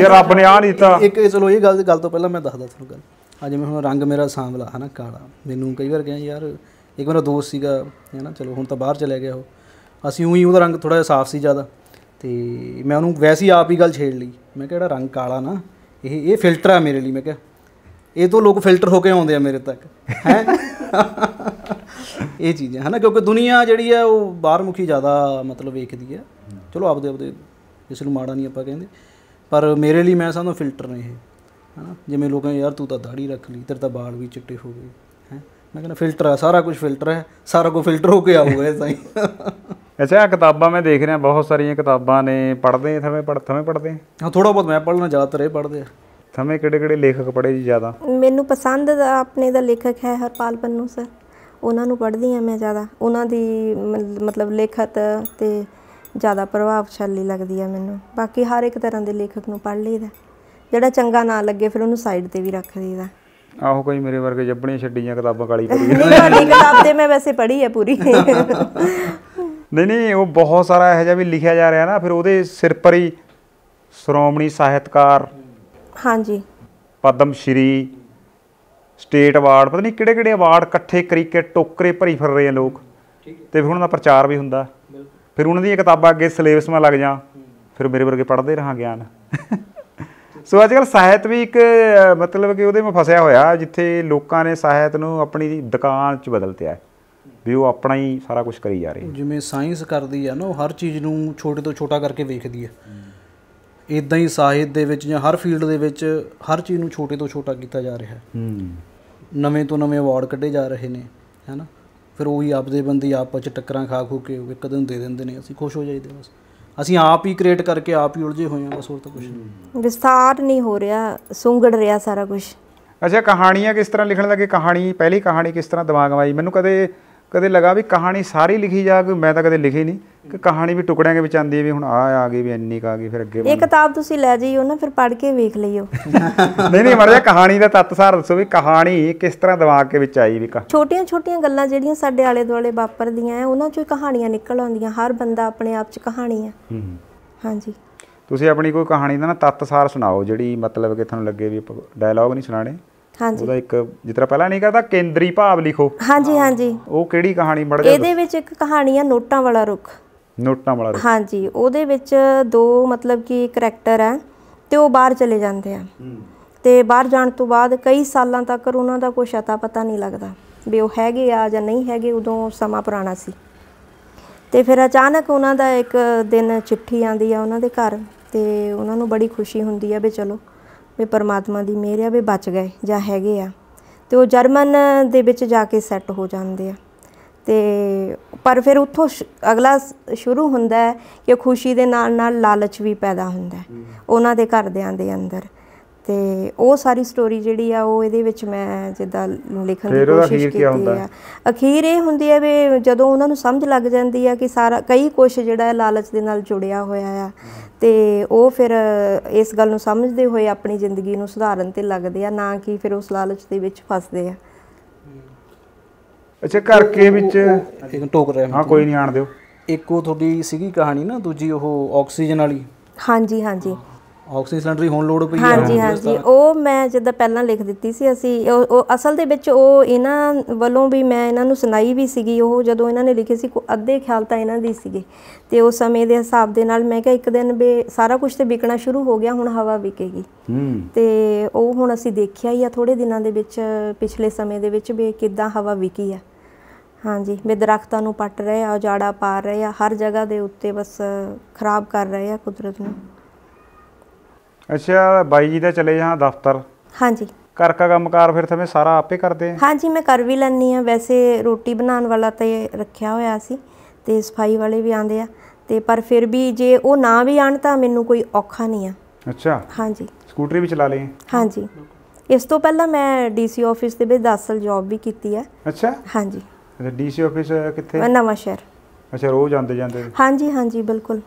ਯਾਰ ਰੱਬ ਨੇ ਆਹ ਨਹੀਂ ਦਿੱਤਾ ਇੱਕ ਚਲੋ ਇਹ ਗੱਲ ਗੱਲ ਤੋਂ ਪਹਿਲਾਂ ਮੈਂ ਦੱਸਦਾ ਤੁਹਾਨੂੰ ਗੱਲ ਅੱਜ ਮੈਂ ਹੁਣ ਰੰਗ ਮੇਰਾ ਸਾਂਵਲਾ ਹਨਾ ਕਾਲਾ ਮੈਨੂੰ ਕਈ ਵਾਰ ਕਹਿੰਦੇ ਯਾਰ ਇੱਕ ਮੇਰਾ ਦੋਸਤ ਸੀਗਾ ਹੈ ਨਾ ਚਲੋ ਹੁਣ ਤਾਂ ਬਾਹਰ ਚਲੇ ਗਿਆ ਉਹ ਅਸੀਂ ਉਹੀ ਉਹਦਾ ਰੰਗ ਥੋੜਾ ਜਿਹਾ ਸਾਫ਼ ਸੀ ਜ਼ਿਆਦਾ ਤੇ ਮੈਂ ਉਹਨੂੰ ਵੈਸੀ ਆਪ ਹੀ ਗੱਲ ਛੇੜ ਲਈ ਮੈਂ ਕਿਹਾ ਜਿਹੜਾ ਰੰਗ ਕਾਲਾ ਨਾ ਇਹ ਇਹ ਫਿਲਟਰ ਆ ਮੇਰੇ ਲਈ ਮੈਂ ਕਿਹਾ ਇਹ ਤੋਂ ਲੋਕ ਫਿਲਟਰ ਹੋ ਕੇ ਆਉਂਦੇ ਆ ਮੇਰੇ ਤੱਕ ਹੈ ਇਹ ਚੀਜ਼ਾਂ ਹਨਾ ਕਿਉਂਕਿ ਦੁਨੀਆ ਜਿਹੜੀ ਆ ਉਹ ਬਾਹਰਮੁਖੀ ਜ਼ਿਆਦਾ ਮਤਲਬ ਵੇਖਦੀ ਆ ਚਲੋ ਆਪਦੇ ਆਪਦੇ ਇਸ ਨੂੰ ਮਾੜਾ ਨਹੀਂ ਆਪਾਂ ਕਹਿੰਦੇ ਪਰ ਮੇਰੇ ਲਈ ਮੈਂ ਸਾਨੂੰ ਫਿਲਟਰ ਨੇ ਇਹ ਹਨਾ ਜਿਵੇਂ ਲੋਕਾਂ ਯਾਰ ਤੂੰ ਤਾਂ ਦਾੜੀ ਰੱਖ ਲਈ ਤੇਰੇ ਤਾਂ ਵਾਲ ਵੀ ਚਿੱਟੇ ਹੋ ਗਏ ਹੈ ਮੈਂ ਕਹਿੰਦਾ ਫਿਲਟਰ ਆ ਸਾਰਾ ਕੁਝ ਫਿਲਟਰ ਹੈ ਸਾਰਾ ਕੁਝ ਫਿਲਟਰ ਹੋ ਕੇ ਆਊਗਾ ਐਸਾ ਹੀ ਅੱਛਾ ਆ ਕਿਤਾਬਾਂ ਮੈਂ ਦੇਖ ਰਿਹਾ ਬਹੁਤ ਸਾਰੀਆਂ ਕਿਤਾਬਾਂ ਨੇ ਪੜਦੇ ਥਵੇਂ ਪੜ ਥਵੇਂ ਪੜਦੇ ਹਾਂ ਥੋੜਾ ਬਹੁਤ ਮੈਂ ਪੜਨਾ ਜ਼ਿਆਦਾਤਰ ਇਹ ਪੜਦੇ ਆ ਥਵੇਂ ਕਿਹੜੇ ਕਿਹੜੇ ਲੇਖਕ ਪੜੇ ਜੀ ਜ਼ਿਆਦਾ ਮੈਨੂੰ ਪਸੰਦ ਦਾ ਆਪਣੇ ਦਾ ਲੇਖਕ ਹੈ ਹਰਪਾਲ ਪੰਨੂ ਸਰ ਉਹਨਾਂ ਨੂੰ ਪੜਦੀ ਆ ਮੈਂ ਜ਼ਿਆਦਾ ਉਹਨਾਂ ਦੀ ਮਤਲਬ ਲੇਖਤ ਤੇ ਜ਼ਿਆਦਾ ਪ੍ਰਭਾਵਸ਼ਾਲੀ ਲੱਗਦੀ ਆ ਮੈਨੂੰ ਬਾਕੀ ਹਰ ਇੱਕ ਤਰ੍ਹਾਂ ਦੇ ਲੇਖਕ ਨੂੰ ਪੜ ਲਈਦਾ ਜਿਹੜਾ ਚੰਗਾ ਨਾ ਲੱਗੇ ਫਿਰ ਉਹਨੂੰ ਸਾਈਡ ਤੇ ਵੀ ਰੱਖ ਦਈਦਾ ਆਹੋ ਕੋਈ ਮੇਰੇ ਵਰਗੇ ਜੱਬਣੇ ਛੱਡੀਆਂ ਕਿਤਾਬਾਂ ਕਾਲੀ ਪੜੀ ਨਹੀਂ ਤੁਹਾਡੀ ਕਿਤਾਬ ਤੇ ਮੈਂ ਵੈਸੇ ਪੜੀ ਹੈ ਪੂਰੀ ਨਹੀਂ ਨਹੀਂ ਉਹ ਬਹੁਤ ਸਾਰਾ ਇਹੋ ਜਿਹਾ ਵੀ ਲਿਖਿਆ ਜਾ ਰਿਹਾ ਨਾ ਫਿਰ ਉਹਦੇ ਸਿਰ ਪਰ ਹੀ ਸ਼੍ਰੋਮਣੀ ਸਾਹਿਤਕਾਰ ਹਾਂਜੀ ਪਦਮ ਸ਼੍ਰੀ ਸਟੇਟ ਅਵਾਰਡ ਪਤਾ ਨਹੀਂ ਕਿਹੜੇ ਕਿਹੜੇ ਅਵਾਰਡ ਇਕੱਠੇ ਕ੍ਰਿਕਟ ਟੋਕਰੇ ਭਰੀ ਫਿਰ ਰਹੇ ਆ ਲੋਕ ਤੇ ਫਿਰ ਉਹਨਾਂ ਦਾ ਪ੍ਰਚਾਰ ਵੀ ਹੁੰਦਾ ਫਿਰ ਉਹਨਾਂ ਦੀਆਂ ਕਿਤਾਬਾਂ ਅੱਗੇ ਸਿਲੇਬਸ ਮਾ ਲੱਗ ਜਾ ਫਿਰ ਮੇਰੇ ਵਰਗੇ ਪੜ੍ਹਦੇ ਰਹਾ ਗਿਆਨ ਸੋ ਅੱਜ ਕੱਲ ਸਾਹਿਤ ਵੀ ਇੱਕ ਮਤਲਬ ਕਿ ਉਹਦੇ ਵਿੱਚ ਫਸਿਆ ਹੋਇਆ ਜਿੱਥੇ ਲੋਕਾਂ ਨੇ ਸਾਹਿਤ ਨੂੰ ਆਪਣੀ ਦੁਕਾਨ 'ਚ ਬਦਲਤਿਆ ਹੈ ਵੀ ਉਹ ਆਪਣਾ ਹੀ ਸਾਰਾ ਕੁਝ ਕਰੀ ਜਾ ਰਹੀ ਹੈ ਜਿਵੇਂ ਸਾਇੰਸ ਕਰਦੀ ਆ ਨਾ ਉਹ ਹਰ ਚੀਜ਼ ਨੂੰ ਛੋਟੇ ਤੋਂ ਛੋਟਾ ਕਰਕੇ ਵੇਖਦੀ ਹੈ ਇਦਾਂ ਹੀ ਸਾਹਿਤ ਦੇ ਵਿੱਚ ਜਾਂ ਹਰ ਫੀਲਡ ਦੇ ਵਿੱਚ ਹਰ ਚੀਜ਼ ਨੂੰ ਛੋਟੇ ਤੋਂ ਛੋਟਾ ਕੀਤਾ ਜਾ ਰਿਹਾ ਹੈ ਨਵੇਂ ਤੋਂ ਨਵੇਂ ਅਵਾਰਡ ਕੱਢੇ ਜਾ ਰਹੇ ਨੇ ਹੈਨਾ ਫਿਰ ਉਹੀ ਆਪਦੇ ਬੰਦੇ ਆਪਸ ਵਿੱਚ ਟੱਕਰਾਂ ਖਾ ਖੂ ਕੇ ਇੱਕ ਦਿਨ ਦੇ ਦਿੰਦੇ ਨੇ ਅਸੀਂ ਖੁਸ਼ ਹੋ ਜਾਈਦੇ ਬਸ ਅਸੀਂ ਆਪ ਹੀ ਕ੍ਰੀਏਟ ਕਰਕੇ ਆਪ ਹੀ ਉਲਝੇ ਹੋਏ ਹਾਂ ਬਸ ਹੋਰ ਤਾਂ ਕੁਝ ਨਹੀਂ ਵਿਸਥਾਰ ਨਹੀਂ ਹੋ ਰਿਹਾ ਸੁੰਗੜ ਰਿਹਾ ਸਾਰਾ ਕੁਝ ਅੱਛਾ ਕਹਾਣੀਆਂ ਕਿਸ ਤਰ੍ਹਾਂ ਲਿਖਣ ਲੱਗੇ ਕਹਾਣੀ ਪਹਿਲੀ ਕਹਾਣੀ ਕਿਸ ਤਰ੍ਹਾਂ ਦਿਮਾਗ ਆਈ ਮੈਨੂੰ ਕਦੇ ਕਦੇ ਲੱਗਾ ਵੀ ਕਹਾਣੀ ਸਾਰੀ ਲਿਖੀ ਜਾ ਕੋਈ ਮੈਂ ਤਾਂ ਕਦੇ ਲਿਖੀ ਨਹੀਂ ਕਿ ਕਹਾਣੀ ਵੀ ਟੁਕੜਿਆਂ ਦੇ ਵਿੱਚ ਆਂਦੀ ਹੈ ਵੀ ਹੁਣ ਆ ਆ ਗਈ ਵੀ ਇੰਨੀ ਕ ਆ ਗਈ ਫਿਰ ਅੱਗੇ ਇਹ ਕਿਤਾਬ ਤੁਸੀਂ ਲੈ ਜਾਈਓ ਨਾ ਫਿਰ ਪੜ੍ਹ ਕੇ ਵੇਖ ਲਈਓ ਨਹੀਂ ਨਹੀਂ ਮਰਜਾ ਕਹਾਣੀ ਦਾ ਤੱਤ ਸਾਰ ਦੱਸੋ ਵੀ ਕਹਾਣੀ ਕਿਸ ਤਰ੍ਹਾਂ ਦਿਮਾਗ ਦੇ ਵਿੱਚ ਆਈ ਵੀ ਛੋਟੀਆਂ ਛੋਟੀਆਂ ਗੱਲਾਂ ਜਿਹੜੀਆਂ ਸਾਡੇ ਆਲੇ ਦੁਆਲੇ ਵਾਪਰਦੀਆਂ ਆ ਉਹਨਾਂ ਚੋਂ ਕਹਾਣੀਆਂ ਨਿਕਲ ਆਉਂਦੀਆਂ ਹਰ ਬੰਦਾ ਆਪਣੇ ਆਪ 'ਚ ਕਹਾਣੀ ਹੈ ਹਾਂਜੀ ਤੁਸੀਂ ਆਪਣੀ ਕੋਈ ਕਹਾਣੀ ਦਾ ਨਾ ਤੱਤ ਸਾਰ ਸੁਣਾਓ ਜਿਹੜੀ ਮਤਲਬ ਕਿ ਤੁਹਾਨੂੰ ਲੱਗੇ ਵੀ ਡਾਇਲੌਗ ਨਹੀਂ ਸੁਣਾਣੇ ਹਾਂਜੀ ਉਹਦਾ ਇੱਕ ਤਰ੍ਹਾਂ ਪਹਿਲਾਂ ਨਹੀਂ ਕਰਦਾ ਕੇਂਦਰੀ ਭਾਵ ਲਿਖੋ ਹਾਂਜੀ ਹਾਂਜੀ ਉਹ ਕਿਹੜੀ ਕਹਾਣੀ ਮੜ ਗਿਆ ਇਹਦੇ ਵਿੱਚ ਇੱਕ ਕਹਾਣੀ ਆ ਨੋਟਾਂ ਵਾਲਾ ਰੁੱਖ ਨੋਟਾਂ ਵਾਲਾ ਹਾਂਜੀ ਉਹਦੇ ਵਿੱਚ ਦੋ ਮਤਲਬ ਕਿ ਕੈਰੈਕਟਰ ਆ ਤੇ ਉਹ ਬਾਹਰ ਚਲੇ ਜਾਂਦੇ ਆ ਤੇ ਬਾਹਰ ਜਾਣ ਤੋਂ ਬਾਅਦ ਕਈ ਸਾਲਾਂ ਤੱਕ ਉਹਨਾਂ ਦਾ ਕੋਈ ਸ਼ਤਾ ਪਤਾ ਨਹੀਂ ਲੱਗਦਾ ਵੀ ਉਹ ਹੈਗੇ ਆ ਜਾਂ ਨਹੀਂ ਹੈਗੇ ਉਦੋਂ ਸਮਾਂ ਪੁਰਾਣਾ ਸੀ ਤੇ ਫਿਰ ਅਚਾਨਕ ਉਹਨਾਂ ਦਾ ਇੱਕ ਦਿਨ ਚਿੱਠੀ ਆਂਦੀ ਆ ਉਹਨਾਂ ਦੇ ਘਰ ਤੇ ਉਹਨਾਂ ਨੂੰ ਬੜੀ ਖੁਸ਼ੀ ਹੁੰਦੀ ਆ ਵੀ ਚਲੋ ਵੀ ਪਰਮਾਤਮਾ ਦੀ ਮਿਹਰ ਆ ਵੀ ਬਚ ਗਏ ਜਾਂ ਹੈਗੇ ਆ ਤੇ ਉਹ ਜਰਮਨ ਦੇ ਵਿੱਚ ਜਾ ਕੇ ਸੈੱਟ ਹੋ ਜਾਂਦੇ ਆ ਤੇ ਪਰ ਫਿਰ ਉੱਥੋਂ ਅਗਲਾ ਸ਼ੁਰੂ ਹੁੰਦਾ ਹੈ ਕਿ ਖੁਸ਼ੀ ਦੇ ਨਾਲ ਨਾਲ ਲਾਲਚ ਵੀ ਪੈਦਾ ਹੁੰਦਾ ਹੈ ਉਹਨਾਂ ਦੇ ਘਰਦਿਆਂ ਦੇ ਅੰਦਰ ਤੇ ਉਹ ਸਾਰੀ ਸਟੋਰੀ ਜਿਹੜੀ ਆ ਉਹ ਇਹਦੇ ਵਿੱਚ ਮੈਂ ਜਿੱਦਾਂ ਲਿਖਣ ਦੀ ਕੋਸ਼ਿਸ਼ ਕੀਤੀ ਆ ਅਖੀਰ ਇਹ ਹੁੰਦੀ ਹੈ ਵੀ ਜਦੋਂ ਉਹਨਾਂ ਨੂੰ ਸਮਝ ਲੱਗ ਜਾਂਦੀ ਆ ਕਿ ਸਾਰਾ ਕਈ ਕੁਝ ਜਿਹੜਾ ਹੈ ਲਾਲਚ ਦੇ ਨਾਲ ਜੁੜਿਆ ਹੋਇਆ ਆ ਤੇ ਉਹ ਫਿਰ ਇਸ ਗੱਲ ਨੂੰ ਸਮਝਦੇ ਹੋਏ ਆਪਣੀ ਜ਼ਿੰਦਗੀ ਨੂੰ ਸੁਧਾਰਨ ਤੇ ਲੱਗਦੇ ਆ ਨਾ ਕਿ ਫਿਰ ਉਸ ਲਾਲਚ ਦੇ ਵਿੱਚ ਫਸਦੇ ਆ ਅੱਛਾ ਘਰ ਕੇ ਵਿੱਚ ਇੱਕ ਟੋਕ ਰਿਹਾ ਹਾਂ ਕੋਈ ਨਹੀਂ ਆਣ ਦਿਓ ਇੱਕ ਉਹ ਤੁਹਾਡੀ ਸੀਗੀ ਕਹਾਣੀ ਨਾ ਦੂਜੀ ਉਹ ਆਕਸੀਜਨ ਵਾਲੀ ਹਾਂਜੀ ਹਾਂਜੀ ਆਕਸੀਜਨ ਸਿਲੰਡਰ ਹੁਣ ਲੋਡ ਪਈ ਹੈ ਹਾਂਜੀ ਹਾਂਜੀ ਉਹ ਮੈਂ ਜਿੱਦਾਂ ਪਹਿਲਾਂ ਲਿਖ ਦਿੱਤੀ ਸੀ ਅਸੀਂ ਉਹ ਅਸਲ ਦੇ ਵਿੱਚ ਉਹ ਇਹਨਾਂ ਵੱਲੋਂ ਵੀ ਮੈਂ ਇਹਨਾਂ ਨੂੰ ਸੁਣਾਈ ਵੀ ਸੀਗੀ ਉਹ ਜਦੋਂ ਇਹਨਾਂ ਨੇ ਲਿਖੇ ਸੀ ਕੋ ਅੱਧੇ ਖਿਆਲ ਤਾਂ ਇਹਨਾਂ ਦੇ ਸੀਗੇ ਤੇ ਉਸ ਸਮੇਂ ਦੇ ਹਿਸਾਬ ਦੇ ਨਾਲ ਮੈਂ ਕਿਹਾ ਇੱਕ ਦਿਨ ਵੀ ਸਾਰਾ ਕੁਝ ਤੇ ਵਿਕਣਾ ਸ਼ੁਰੂ ਹੋ ਗਿਆ ਹੁਣ ਹਵਾ ਵਿਕੇਗੀ ਤੇ ਉਹ ਹੁਣ ਅਸੀਂ ਦੇਖਿਆ ਹੀ ਆ ਥੋੜੇ ਦਿਨਾਂ ਦੇ ਵਿੱਚ ਪਿਛਲੇ ਸਮੇਂ ਦੇ ਵਿੱਚ ਵੀ ਕਿੱਦਾਂ ਹਵਾ ਵਿਕੀ ਆ ਹਾਂਜੀ ਵੀ ਦਰਖਤਾਂ ਨੂੰ ਪੱਟ ਰਹੇ ਆ ਉਜਾੜਾ ਪਾ ਰਹੇ ਆ ਹਰ ਜਗ੍ਹਾ ਦੇ ਉੱਤੇ ਬਸ ਖਰਾਬ ਕਰ ਰਹੇ ਆ ਕੁਦਰਤ ਨੂੰ ਅੱਛਾ ਬਾਈ ਜੀ ਦਾ ਚਲੇ ਜਾਂ ਦਫ਼ਤਰ ਹਾਂਜੀ ਕਰ ਕਾ ਕੰਮਕਾਰ ਫਿਰ ਤੁਸੀਂ ਸਾਰਾ ਆਪੇ ਕਰਦੇ ਆ ਹਾਂਜੀ ਮੈਂ ਕਰ ਵੀ ਲੈਣੀ ਆ ਵੈਸੇ ਰੋਟੀ ਬਣਾਉਣ ਵਾਲਾ ਤੇ ਰੱਖਿਆ ਹੋਇਆ ਸੀ ਤੇ ਸਫਾਈ ਵਾਲੇ ਵੀ ਆਂਦੇ ਆ ਤੇ ਪਰ ਫਿਰ ਵੀ ਜੇ ਉਹ ਨਾ ਵੀ ਆਣ ਤਾਂ ਮੈਨੂੰ ਕੋਈ ਔਖਾ ਨਹੀਂ ਆ ਅੱਛਾ ਹਾਂਜੀ ਸਕੂਟਰੀ ਵੀ ਚਲਾ ਲਈ ਹਾਂਜੀ ਇਸ ਤੋਂ ਪਹਿਲਾਂ ਮੈਂ ਡੀਸੀ ਆਫਿਸ ਦੇ ਵਿੱਚ 10 ਸਾਲ ਜੌਬ ਵੀ ਕੀਤੀ ਆ ਅੱਛਾ ਹਾਂਜੀ ਅੱਛਾ ਡੀਸੀ ਆਫਿਸ ਕਿੱਥੇ ਨਵਾਂ ਸ਼ਹਿਰ ਅੱਛਾ ਰੋਜ਼ ਜਾਂਦੇ ਜਾਂਦੇ ਹਾਂਜੀ ਹਾਂਜੀ ਬਿਲਕੁਲ